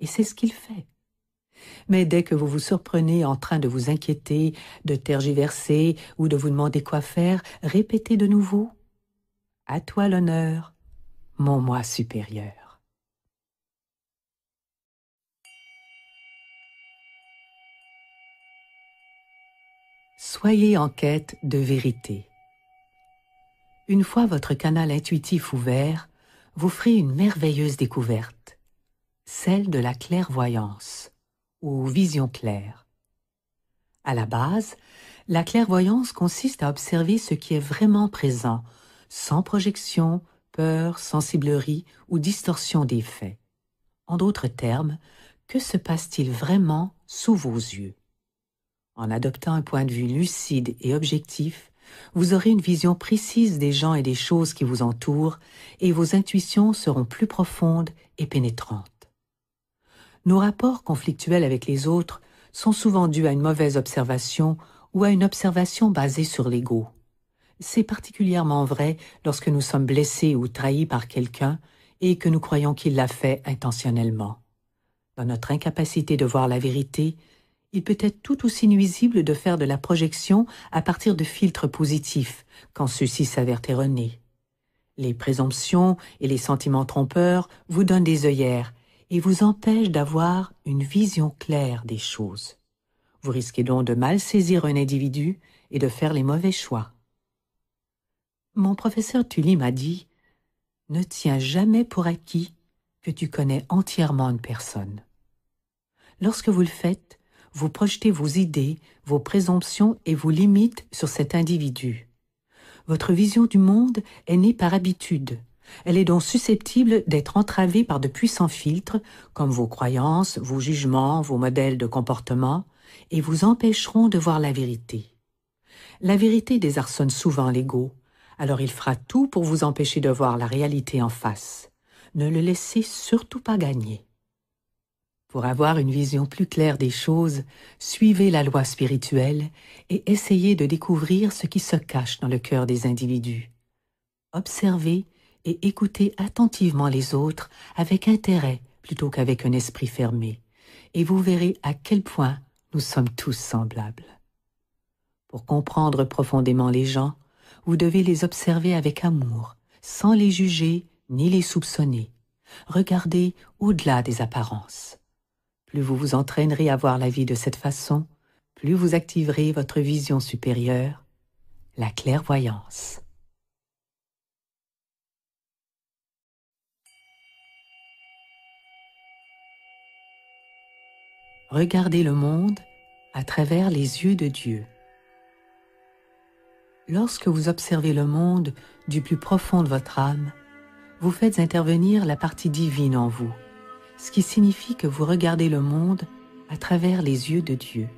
Et c'est ce qu'il fait. Mais dès que vous vous surprenez en train de vous inquiéter, de tergiverser ou de vous demander quoi faire, répétez de nouveau À toi l'honneur, mon moi supérieur. Soyez en quête de vérité. Une fois votre canal intuitif ouvert, vous ferez une merveilleuse découverte, celle de la clairvoyance ou vision claire. À la base, la clairvoyance consiste à observer ce qui est vraiment présent, sans projection, peur, sensiblerie ou distorsion des faits. En d'autres termes, que se passe-t-il vraiment sous vos yeux En adoptant un point de vue lucide et objectif, vous aurez une vision précise des gens et des choses qui vous entourent et vos intuitions seront plus profondes et pénétrantes. Nos rapports conflictuels avec les autres sont souvent dus à une mauvaise observation ou à une observation basée sur l'ego. C'est particulièrement vrai lorsque nous sommes blessés ou trahis par quelqu'un et que nous croyons qu'il l'a fait intentionnellement. Dans notre incapacité de voir la vérité, il peut être tout aussi nuisible de faire de la projection à partir de filtres positifs, quand ceux-ci s'avèrent erronés. Les présomptions et les sentiments trompeurs vous donnent des œillères et vous empêchent d'avoir une vision claire des choses. Vous risquez donc de mal saisir un individu et de faire les mauvais choix. Mon professeur Tully m'a dit « Ne tiens jamais pour acquis que tu connais entièrement une personne. Lorsque vous le faites, vous projetez vos idées, vos présomptions et vos limites sur cet individu. Votre vision du monde est née par habitude. Elle est donc susceptible d'être entravée par de puissants filtres, comme vos croyances, vos jugements, vos modèles de comportement, et vous empêcheront de voir la vérité. La vérité désarçonne souvent l'ego, alors il fera tout pour vous empêcher de voir la réalité en face. Ne le laissez surtout pas gagner. Pour avoir une vision plus claire des choses, suivez la loi spirituelle et essayez de découvrir ce qui se cache dans le cœur des individus. Observez et écoutez attentivement les autres avec intérêt plutôt qu'avec un esprit fermé, et vous verrez à quel point nous sommes tous semblables. Pour comprendre profondément les gens, vous devez les observer avec amour, sans les juger ni les soupçonner. Regardez au-delà des apparences plus vous vous entraînerez à voir la vie de cette façon, plus vous activerez votre vision supérieure, la clairvoyance. Regardez le monde à travers les yeux de Dieu. Lorsque vous observez le monde du plus profond de votre âme, vous faites intervenir la partie divine en vous – ce qui signifie que vous regardez le monde à travers les yeux de Dieu.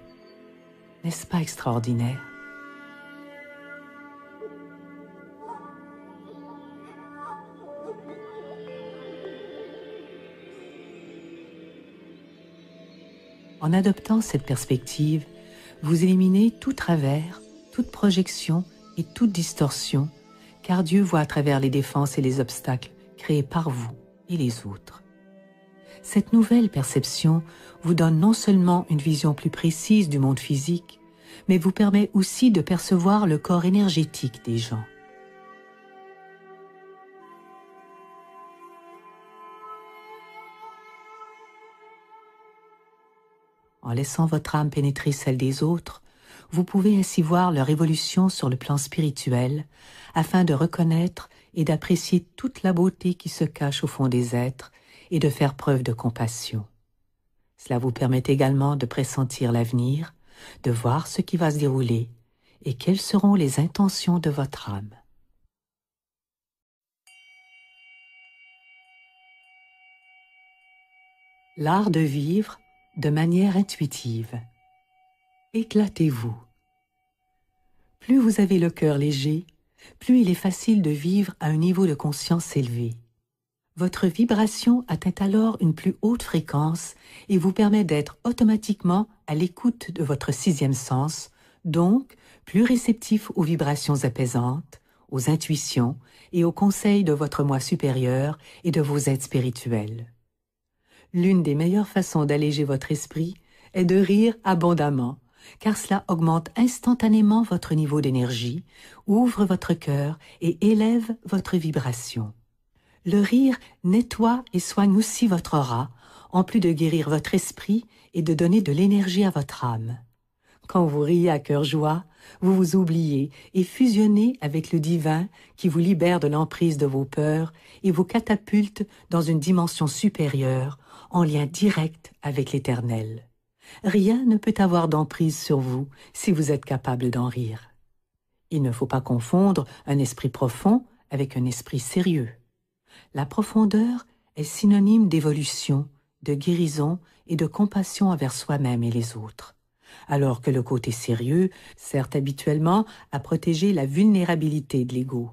N'est-ce pas extraordinaire En adoptant cette perspective, vous éliminez tout travers, toute projection et toute distorsion, car Dieu voit à travers les défenses et les obstacles créés par vous et les autres. Cette nouvelle perception vous donne non seulement une vision plus précise du monde physique, mais vous permet aussi de percevoir le corps énergétique des gens. En laissant votre âme pénétrer celle des autres, vous pouvez ainsi voir leur évolution sur le plan spirituel, afin de reconnaître et d'apprécier toute la beauté qui se cache au fond des êtres et de faire preuve de compassion. Cela vous permet également de pressentir l'avenir, de voir ce qui va se dérouler et quelles seront les intentions de votre âme. L'art de vivre de manière intuitive. Éclatez-vous. Plus vous avez le cœur léger, plus il est facile de vivre à un niveau de conscience élevé. Votre vibration atteint alors une plus haute fréquence et vous permet d'être automatiquement à l'écoute de votre sixième sens, donc plus réceptif aux vibrations apaisantes, aux intuitions et aux conseils de votre moi supérieur et de vos aides spirituelles. L'une des meilleures façons d'alléger votre esprit est de rire abondamment, car cela augmente instantanément votre niveau d'énergie, ouvre votre cœur et élève votre vibration. Le rire nettoie et soigne aussi votre rat, en plus de guérir votre esprit et de donner de l'énergie à votre âme. Quand vous riez à cœur joie, vous vous oubliez et fusionnez avec le divin qui vous libère de l'emprise de vos peurs et vous catapulte dans une dimension supérieure, en lien direct avec l'éternel. Rien ne peut avoir d'emprise sur vous si vous êtes capable d'en rire. Il ne faut pas confondre un esprit profond avec un esprit sérieux la profondeur est synonyme d'évolution, de guérison et de compassion envers soi-même et les autres, alors que le côté sérieux sert habituellement à protéger la vulnérabilité de l'ego.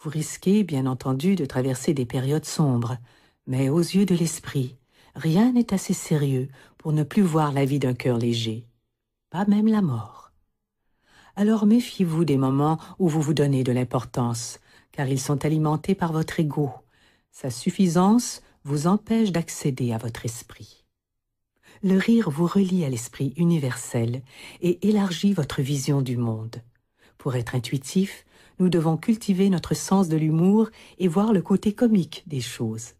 Vous risquez, bien entendu, de traverser des périodes sombres, mais aux yeux de l'esprit, rien n'est assez sérieux pour ne plus voir la vie d'un cœur léger, pas même la mort. Alors méfiez-vous des moments où vous vous donnez de l'importance, car ils sont alimentés par votre ego. Sa suffisance vous empêche d'accéder à votre esprit. Le rire vous relie à l'esprit universel et élargit votre vision du monde. Pour être intuitif, nous devons cultiver notre sens de l'humour et voir le côté comique des choses.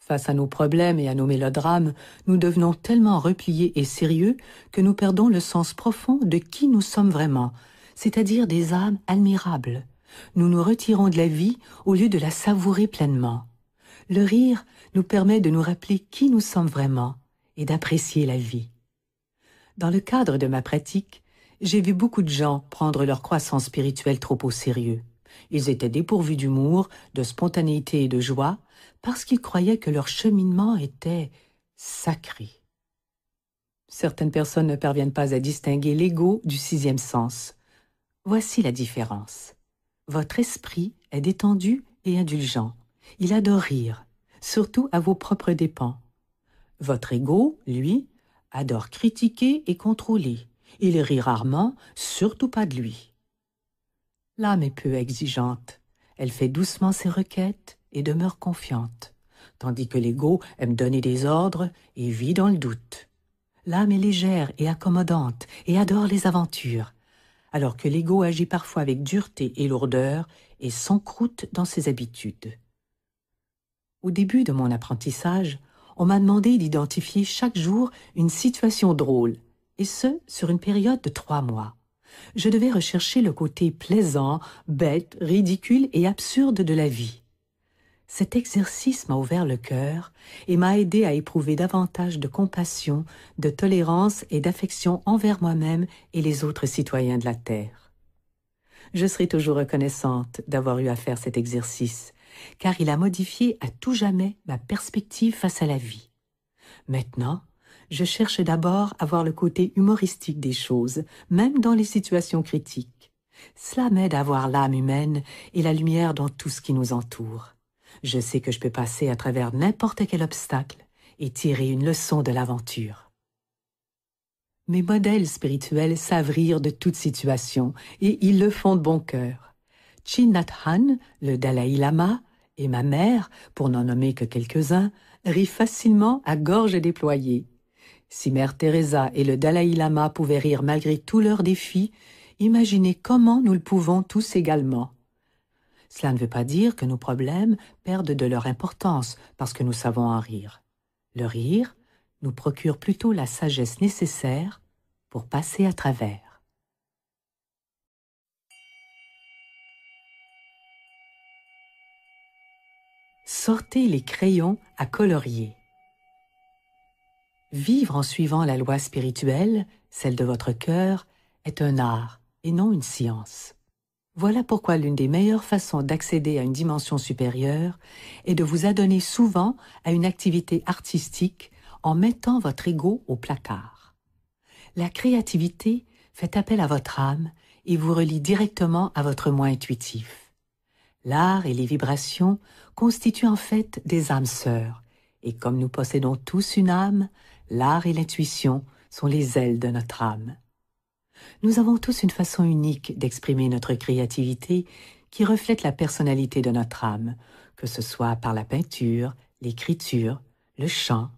Face à nos problèmes et à nos mélodrames, nous devenons tellement repliés et sérieux que nous perdons le sens profond de qui nous sommes vraiment, c'est-à-dire des âmes admirables, nous nous retirons de la vie au lieu de la savourer pleinement. Le rire nous permet de nous rappeler qui nous sommes vraiment et d'apprécier la vie. Dans le cadre de ma pratique, j'ai vu beaucoup de gens prendre leur croissance spirituelle trop au sérieux. Ils étaient dépourvus d'humour, de spontanéité et de joie, parce qu'ils croyaient que leur cheminement était sacré. Certaines personnes ne parviennent pas à distinguer l'ego du sixième sens. Voici la différence. Votre esprit est détendu et indulgent. Il adore rire, surtout à vos propres dépens. Votre ego, lui, adore critiquer et contrôler. Il rit rarement, surtout pas de lui. L'âme est peu exigeante. Elle fait doucement ses requêtes et demeure confiante, tandis que l'ego aime donner des ordres et vit dans le doute. L'âme est légère et accommodante et adore les aventures alors que l'ego agit parfois avec dureté et lourdeur et s'encroûte dans ses habitudes. Au début de mon apprentissage, on m'a demandé d'identifier chaque jour une situation drôle, et ce, sur une période de trois mois. Je devais rechercher le côté plaisant, bête, ridicule et absurde de la vie. Cet exercice m'a ouvert le cœur et m'a aidé à éprouver davantage de compassion, de tolérance et d'affection envers moi-même et les autres citoyens de la Terre. Je serai toujours reconnaissante d'avoir eu à faire cet exercice, car il a modifié à tout jamais ma perspective face à la vie. Maintenant, je cherche d'abord à voir le côté humoristique des choses, même dans les situations critiques. Cela m'aide à voir l'âme humaine et la lumière dans tout ce qui nous entoure. Je sais que je peux passer à travers n'importe quel obstacle et tirer une leçon de l'aventure. Mes modèles spirituels savent rire de toute situation et ils le font de bon cœur. Chinat Han, le Dalai Lama, et ma mère, pour n'en nommer que quelques-uns, rient facilement à gorge déployée. Si Mère Teresa et le Dalai Lama pouvaient rire malgré tous leurs défis, imaginez comment nous le pouvons tous également. Cela ne veut pas dire que nos problèmes perdent de leur importance parce que nous savons en rire. Le rire nous procure plutôt la sagesse nécessaire pour passer à travers. Sortez les crayons à colorier. Vivre en suivant la loi spirituelle, celle de votre cœur, est un art et non une science. Voilà pourquoi l'une des meilleures façons d'accéder à une dimension supérieure est de vous adonner souvent à une activité artistique en mettant votre ego au placard. La créativité fait appel à votre âme et vous relie directement à votre moi intuitif. L'art et les vibrations constituent en fait des âmes sœurs, et comme nous possédons tous une âme, l'art et l'intuition sont les ailes de notre âme nous avons tous une façon unique d'exprimer notre créativité qui reflète la personnalité de notre âme, que ce soit par la peinture, l'écriture, le chant,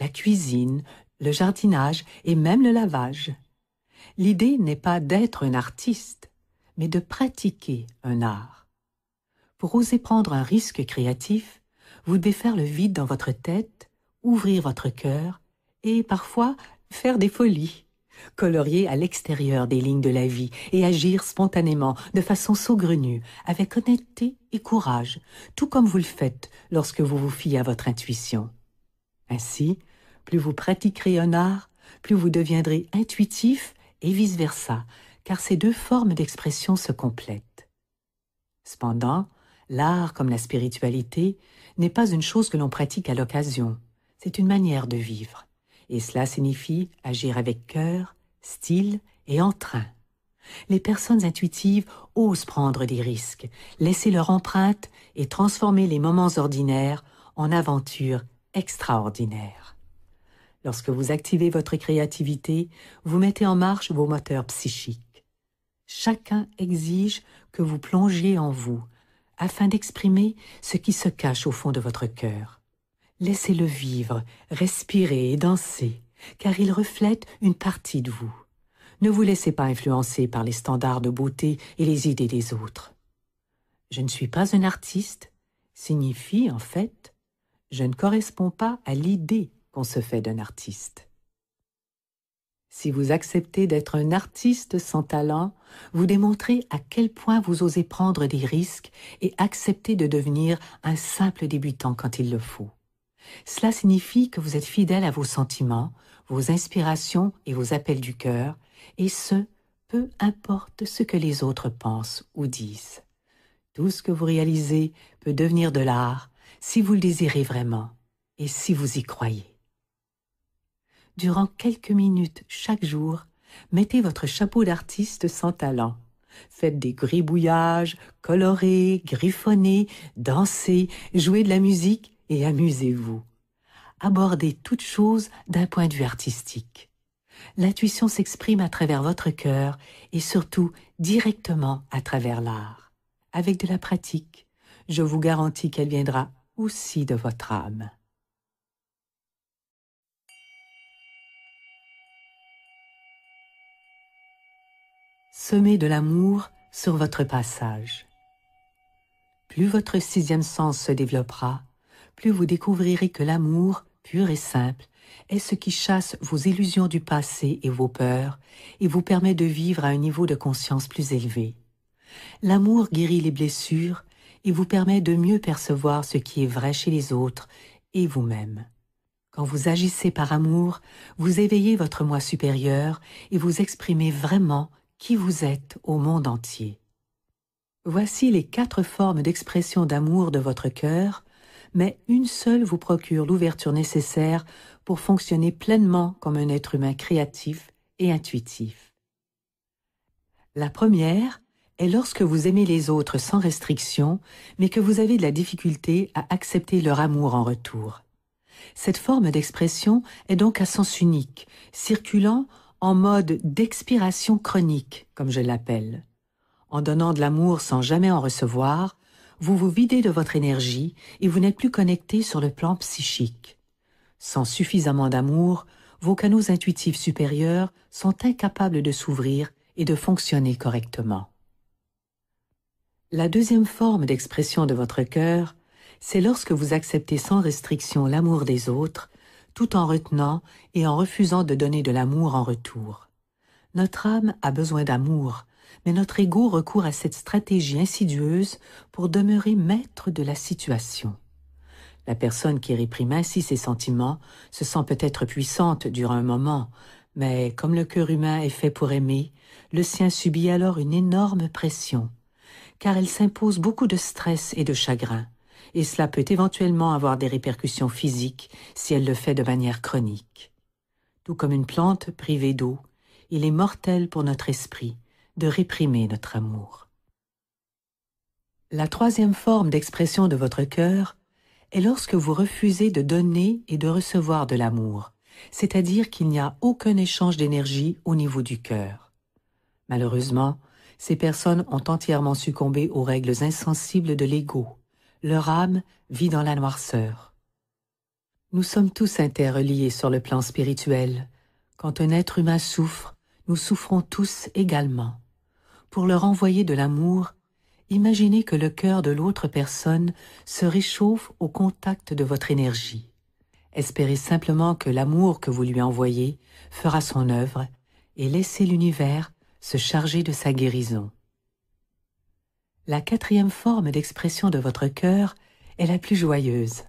la cuisine, le jardinage et même le lavage. L'idée n'est pas d'être un artiste, mais de pratiquer un art. Pour oser prendre un risque créatif, vous devez faire le vide dans votre tête, ouvrir votre cœur et parfois faire des folies colorier à l'extérieur des lignes de la vie et agir spontanément, de façon saugrenue, avec honnêteté et courage, tout comme vous le faites lorsque vous vous fiez à votre intuition. Ainsi, plus vous pratiquerez un art, plus vous deviendrez intuitif et vice-versa, car ces deux formes d'expression se complètent. Cependant, l'art comme la spiritualité n'est pas une chose que l'on pratique à l'occasion, c'est une manière de vivre et cela signifie agir avec cœur, style et entrain. Les personnes intuitives osent prendre des risques, laisser leur empreinte et transformer les moments ordinaires en aventures extraordinaires. Lorsque vous activez votre créativité, vous mettez en marche vos moteurs psychiques. Chacun exige que vous plongiez en vous, afin d'exprimer ce qui se cache au fond de votre cœur. Laissez-le vivre, respirer et danser, car il reflète une partie de vous. Ne vous laissez pas influencer par les standards de beauté et les idées des autres. Je ne suis pas un artiste signifie en fait je ne correspond pas à l'idée qu'on se fait d'un artiste. Si vous acceptez d'être un artiste sans talent, vous démontrez à quel point vous osez prendre des risques et accepter de devenir un simple débutant quand il le faut. Cela signifie que vous êtes fidèle à vos sentiments, vos inspirations et vos appels du cœur, et ce, peu importe ce que les autres pensent ou disent. Tout ce que vous réalisez peut devenir de l'art si vous le désirez vraiment et si vous y croyez. Durant quelques minutes chaque jour, mettez votre chapeau d'artiste sans talent. Faites des gribouillages, colorez, griffonnez, dansez, jouez de la musique et amusez-vous. Abordez toutes chose d'un point de vue artistique. L'intuition s'exprime à travers votre cœur et surtout directement à travers l'art. Avec de la pratique, je vous garantis qu'elle viendra aussi de votre âme. Semez de l'amour sur votre passage. Plus votre sixième sens se développera, plus vous découvrirez que l'amour, pur et simple, est ce qui chasse vos illusions du passé et vos peurs et vous permet de vivre à un niveau de conscience plus élevé. L'amour guérit les blessures et vous permet de mieux percevoir ce qui est vrai chez les autres et vous-même. Quand vous agissez par amour, vous éveillez votre moi supérieur et vous exprimez vraiment qui vous êtes au monde entier. Voici les quatre formes d'expression d'amour de votre cœur mais une seule vous procure l'ouverture nécessaire pour fonctionner pleinement comme un être humain créatif et intuitif. La première est lorsque vous aimez les autres sans restriction, mais que vous avez de la difficulté à accepter leur amour en retour. Cette forme d'expression est donc à sens unique, circulant en mode d'expiration chronique, comme je l'appelle. En donnant de l'amour sans jamais en recevoir, vous vous videz de votre énergie et vous n'êtes plus connecté sur le plan psychique. Sans suffisamment d'amour, vos canaux intuitifs supérieurs sont incapables de s'ouvrir et de fonctionner correctement. La deuxième forme d'expression de votre cœur, c'est lorsque vous acceptez sans restriction l'amour des autres, tout en retenant et en refusant de donner de l'amour en retour. Notre âme a besoin d'amour, mais notre ego recourt à cette stratégie insidieuse pour demeurer maître de la situation. La personne qui réprime ainsi ses sentiments se sent peut-être puissante durant un moment, mais comme le cœur humain est fait pour aimer, le sien subit alors une énorme pression, car elle s'impose beaucoup de stress et de chagrin, et cela peut éventuellement avoir des répercussions physiques si elle le fait de manière chronique. Tout comme une plante privée d'eau, il est mortel pour notre esprit, de réprimer notre amour. La troisième forme d'expression de votre cœur est lorsque vous refusez de donner et de recevoir de l'amour, c'est-à-dire qu'il n'y a aucun échange d'énergie au niveau du cœur. Malheureusement, ces personnes ont entièrement succombé aux règles insensibles de l'ego. Leur âme vit dans la noirceur. Nous sommes tous interreliés sur le plan spirituel. Quand un être humain souffre, nous souffrons tous également pour leur envoyer de l'amour, imaginez que le cœur de l'autre personne se réchauffe au contact de votre énergie. Espérez simplement que l'amour que vous lui envoyez fera son œuvre et laissez l'univers se charger de sa guérison. La quatrième forme d'expression de votre cœur est la plus joyeuse.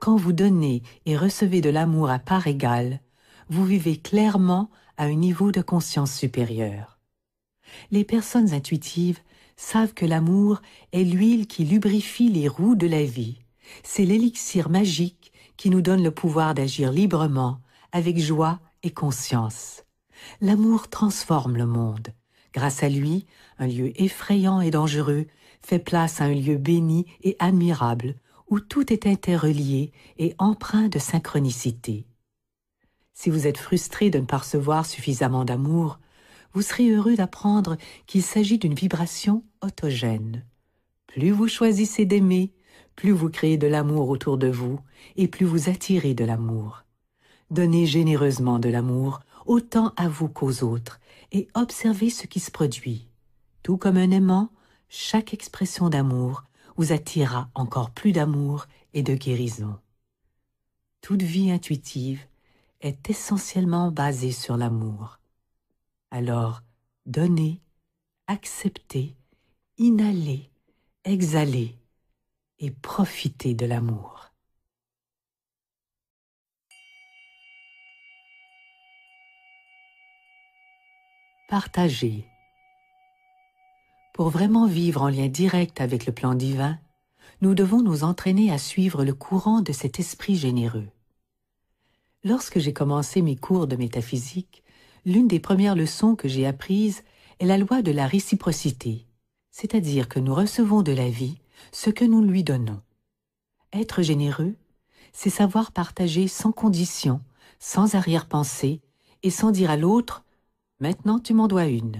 Quand vous donnez et recevez de l'amour à part égale, vous vivez clairement à un niveau de conscience supérieur les personnes intuitives savent que l'amour est l'huile qui lubrifie les roues de la vie. C'est l'élixir magique qui nous donne le pouvoir d'agir librement, avec joie et conscience. L'amour transforme le monde. Grâce à lui, un lieu effrayant et dangereux fait place à un lieu béni et admirable où tout est interrelié et empreint de synchronicité. Si vous êtes frustré de ne pas recevoir suffisamment d'amour, vous serez heureux d'apprendre qu'il s'agit d'une vibration autogène. Plus vous choisissez d'aimer, plus vous créez de l'amour autour de vous et plus vous attirez de l'amour. Donnez généreusement de l'amour, autant à vous qu'aux autres, et observez ce qui se produit. Tout comme un aimant, chaque expression d'amour vous attirera encore plus d'amour et de guérison. Toute vie intuitive est essentiellement basée sur l'amour. Alors, donnez, acceptez, inhalez, exhalez et profitez de l'amour. Partager Pour vraiment vivre en lien direct avec le plan divin, nous devons nous entraîner à suivre le courant de cet esprit généreux. Lorsque j'ai commencé mes cours de métaphysique, l'une des premières leçons que j'ai apprises est la loi de la réciprocité, c'est-à-dire que nous recevons de la vie ce que nous lui donnons. Être généreux, c'est savoir partager sans condition, sans arrière-pensée, et sans dire à l'autre ⁇ Maintenant tu m'en dois une ⁇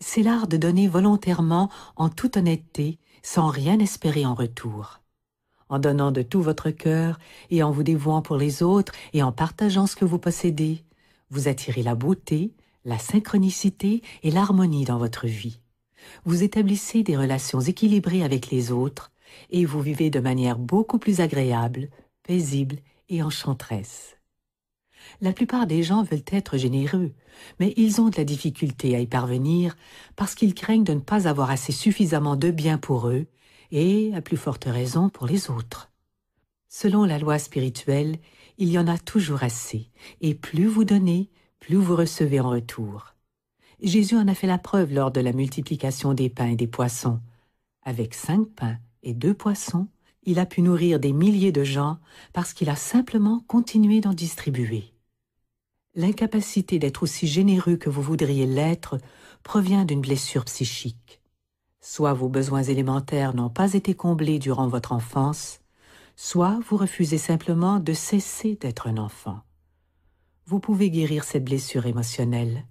C'est l'art de donner volontairement, en toute honnêteté, sans rien espérer en retour. En donnant de tout votre cœur, et en vous dévouant pour les autres, et en partageant ce que vous possédez, vous attirez la beauté, la synchronicité et l'harmonie dans votre vie. Vous établissez des relations équilibrées avec les autres et vous vivez de manière beaucoup plus agréable, paisible et enchanteresse. La plupart des gens veulent être généreux, mais ils ont de la difficulté à y parvenir parce qu'ils craignent de ne pas avoir assez suffisamment de biens pour eux et, à plus forte raison, pour les autres. Selon la loi spirituelle, il y en a toujours assez, et plus vous donnez, plus vous recevez en retour. Jésus en a fait la preuve lors de la multiplication des pains et des poissons. Avec cinq pains et deux poissons, il a pu nourrir des milliers de gens parce qu'il a simplement continué d'en distribuer. L'incapacité d'être aussi généreux que vous voudriez l'être provient d'une blessure psychique. Soit vos besoins élémentaires n'ont pas été comblés durant votre enfance, soit vous refusez simplement de cesser d'être un enfant. Vous pouvez guérir cette blessure émotionnelle.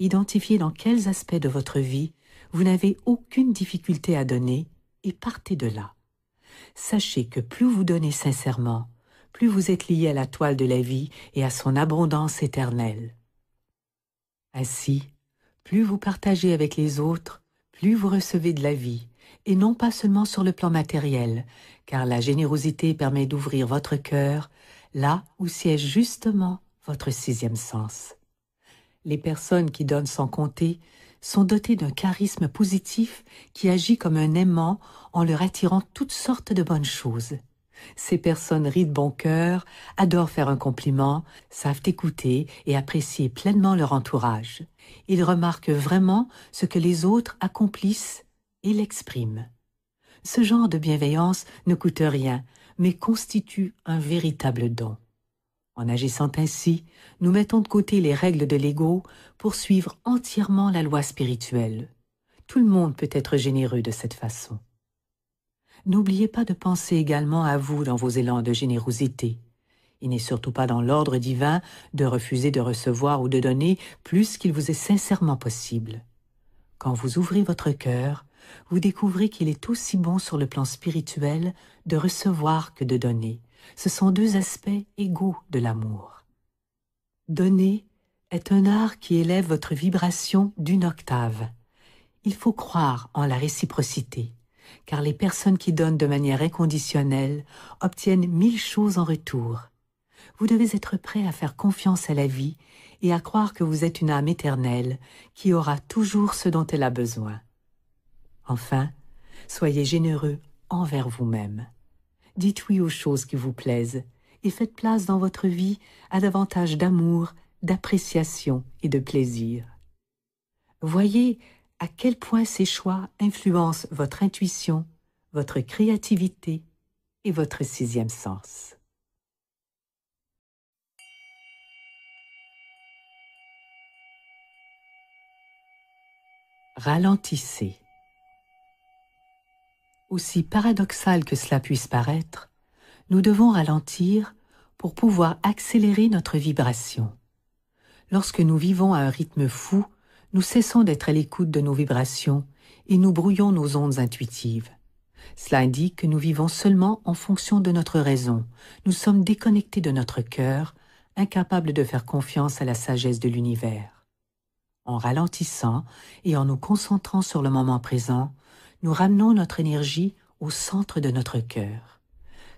Identifiez dans quels aspects de votre vie vous n'avez aucune difficulté à donner et partez de là. Sachez que plus vous donnez sincèrement, plus vous êtes lié à la toile de la vie et à son abondance éternelle. Ainsi, plus vous partagez avec les autres, plus vous recevez de la vie, et non pas seulement sur le plan matériel, car la générosité permet d'ouvrir votre cœur là où siège justement votre sixième sens. Les personnes qui donnent sans compter sont dotées d'un charisme positif qui agit comme un aimant en leur attirant toutes sortes de bonnes choses. Ces personnes rient de bon cœur, adorent faire un compliment, savent écouter et apprécier pleinement leur entourage. Ils remarquent vraiment ce que les autres accomplissent l'exprime. Ce genre de bienveillance ne coûte rien, mais constitue un véritable don. En agissant ainsi, nous mettons de côté les règles de l'ego pour suivre entièrement la loi spirituelle. Tout le monde peut être généreux de cette façon. N'oubliez pas de penser également à vous dans vos élans de générosité. Il n'est surtout pas dans l'ordre divin de refuser de recevoir ou de donner plus qu'il vous est sincèrement possible. Quand vous ouvrez votre cœur, vous découvrez qu'il est aussi bon sur le plan spirituel de recevoir que de donner. Ce sont deux aspects égaux de l'amour. Donner est un art qui élève votre vibration d'une octave. Il faut croire en la réciprocité, car les personnes qui donnent de manière inconditionnelle obtiennent mille choses en retour. Vous devez être prêt à faire confiance à la vie et à croire que vous êtes une âme éternelle qui aura toujours ce dont elle a besoin. Enfin, soyez généreux envers vous-même. Dites oui aux choses qui vous plaisent et faites place dans votre vie à davantage d'amour, d'appréciation et de plaisir. Voyez à quel point ces choix influencent votre intuition, votre créativité et votre sixième sens. Ralentissez. Aussi paradoxal que cela puisse paraître, nous devons ralentir pour pouvoir accélérer notre vibration. Lorsque nous vivons à un rythme fou, nous cessons d'être à l'écoute de nos vibrations et nous brouillons nos ondes intuitives. Cela indique que nous vivons seulement en fonction de notre raison, nous sommes déconnectés de notre cœur, incapables de faire confiance à la sagesse de l'univers. En ralentissant et en nous concentrant sur le moment présent, nous ramenons notre énergie au centre de notre cœur.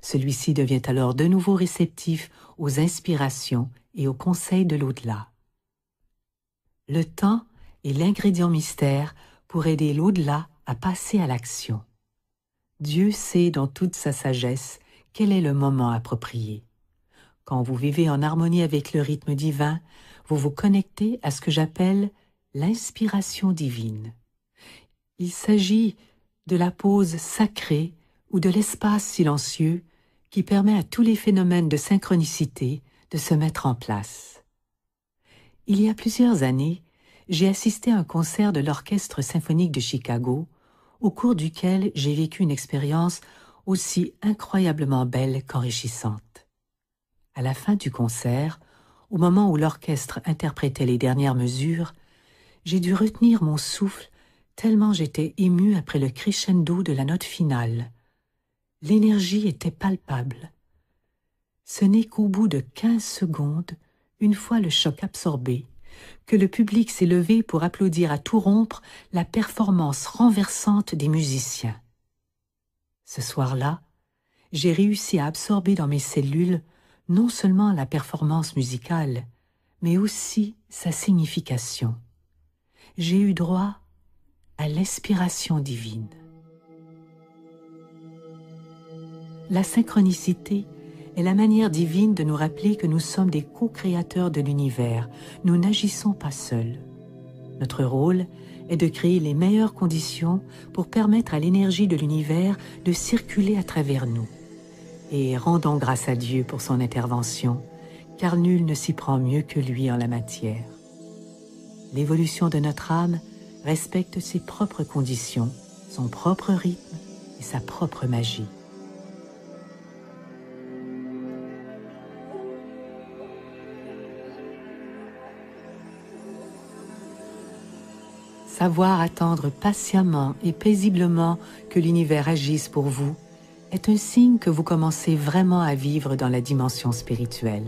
Celui-ci devient alors de nouveau réceptif aux inspirations et aux conseils de l'au-delà. Le temps est l'ingrédient mystère pour aider l'au-delà à passer à l'action. Dieu sait dans toute sa sagesse quel est le moment approprié. Quand vous vivez en harmonie avec le rythme divin, vous vous connectez à ce que j'appelle l'inspiration divine. Il s'agit de la pause sacrée ou de l'espace silencieux qui permet à tous les phénomènes de synchronicité de se mettre en place. Il y a plusieurs années, j'ai assisté à un concert de l'Orchestre symphonique de Chicago, au cours duquel j'ai vécu une expérience aussi incroyablement belle qu'enrichissante. À la fin du concert, au moment où l'orchestre interprétait les dernières mesures, j'ai dû retenir mon souffle tellement j'étais ému après le crescendo de la note finale. L'énergie était palpable. Ce n'est qu'au bout de quinze secondes, une fois le choc absorbé, que le public s'est levé pour applaudir à tout rompre la performance renversante des musiciens. Ce soir-là, j'ai réussi à absorber dans mes cellules non seulement la performance musicale, mais aussi sa signification. J'ai eu droit à l'inspiration divine. La synchronicité est la manière divine de nous rappeler que nous sommes des co-créateurs de l'univers. Nous n'agissons pas seuls. Notre rôle est de créer les meilleures conditions pour permettre à l'énergie de l'univers de circuler à travers nous. Et rendons grâce à Dieu pour son intervention, car nul ne s'y prend mieux que lui en la matière. L'évolution de notre âme respecte ses propres conditions, son propre rythme et sa propre magie. Savoir attendre patiemment et paisiblement que l'univers agisse pour vous est un signe que vous commencez vraiment à vivre dans la dimension spirituelle.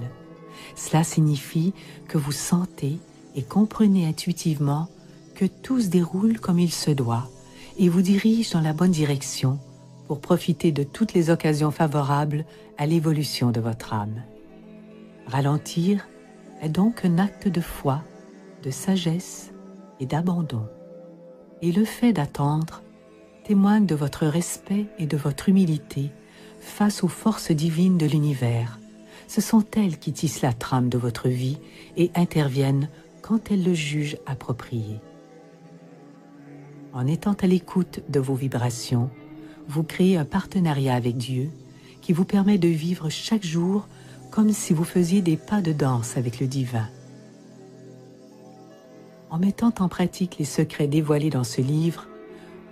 Cela signifie que vous sentez et comprenez intuitivement que tout se déroule comme il se doit et vous dirige dans la bonne direction pour profiter de toutes les occasions favorables à l'évolution de votre âme. Ralentir est donc un acte de foi, de sagesse et d'abandon. Et le fait d'attendre témoigne de votre respect et de votre humilité face aux forces divines de l'univers. Ce sont elles qui tissent la trame de votre vie et interviennent quand elles le jugent approprié. En étant à l'écoute de vos vibrations, vous créez un partenariat avec Dieu qui vous permet de vivre chaque jour comme si vous faisiez des pas de danse avec le divin. En mettant en pratique les secrets dévoilés dans ce livre,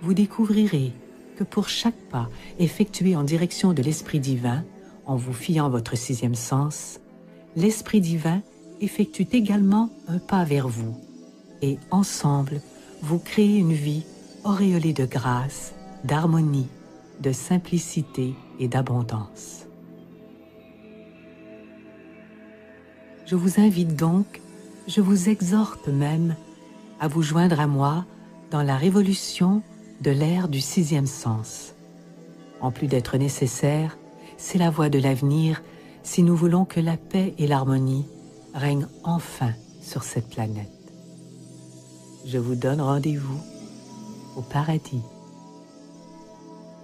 vous découvrirez que pour chaque pas effectué en direction de l'Esprit divin, en vous fiant votre sixième sens, l'Esprit divin effectue également un pas vers vous. Et ensemble, vous créez une vie auréolée de grâce, d'harmonie, de simplicité et d'abondance. Je vous invite donc, je vous exhorte même, à vous joindre à moi dans la révolution de l'ère du sixième sens. En plus d'être nécessaire, c'est la voie de l'avenir si nous voulons que la paix et l'harmonie règnent enfin sur cette planète je vous donne rendez-vous au paradis.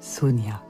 Sonia.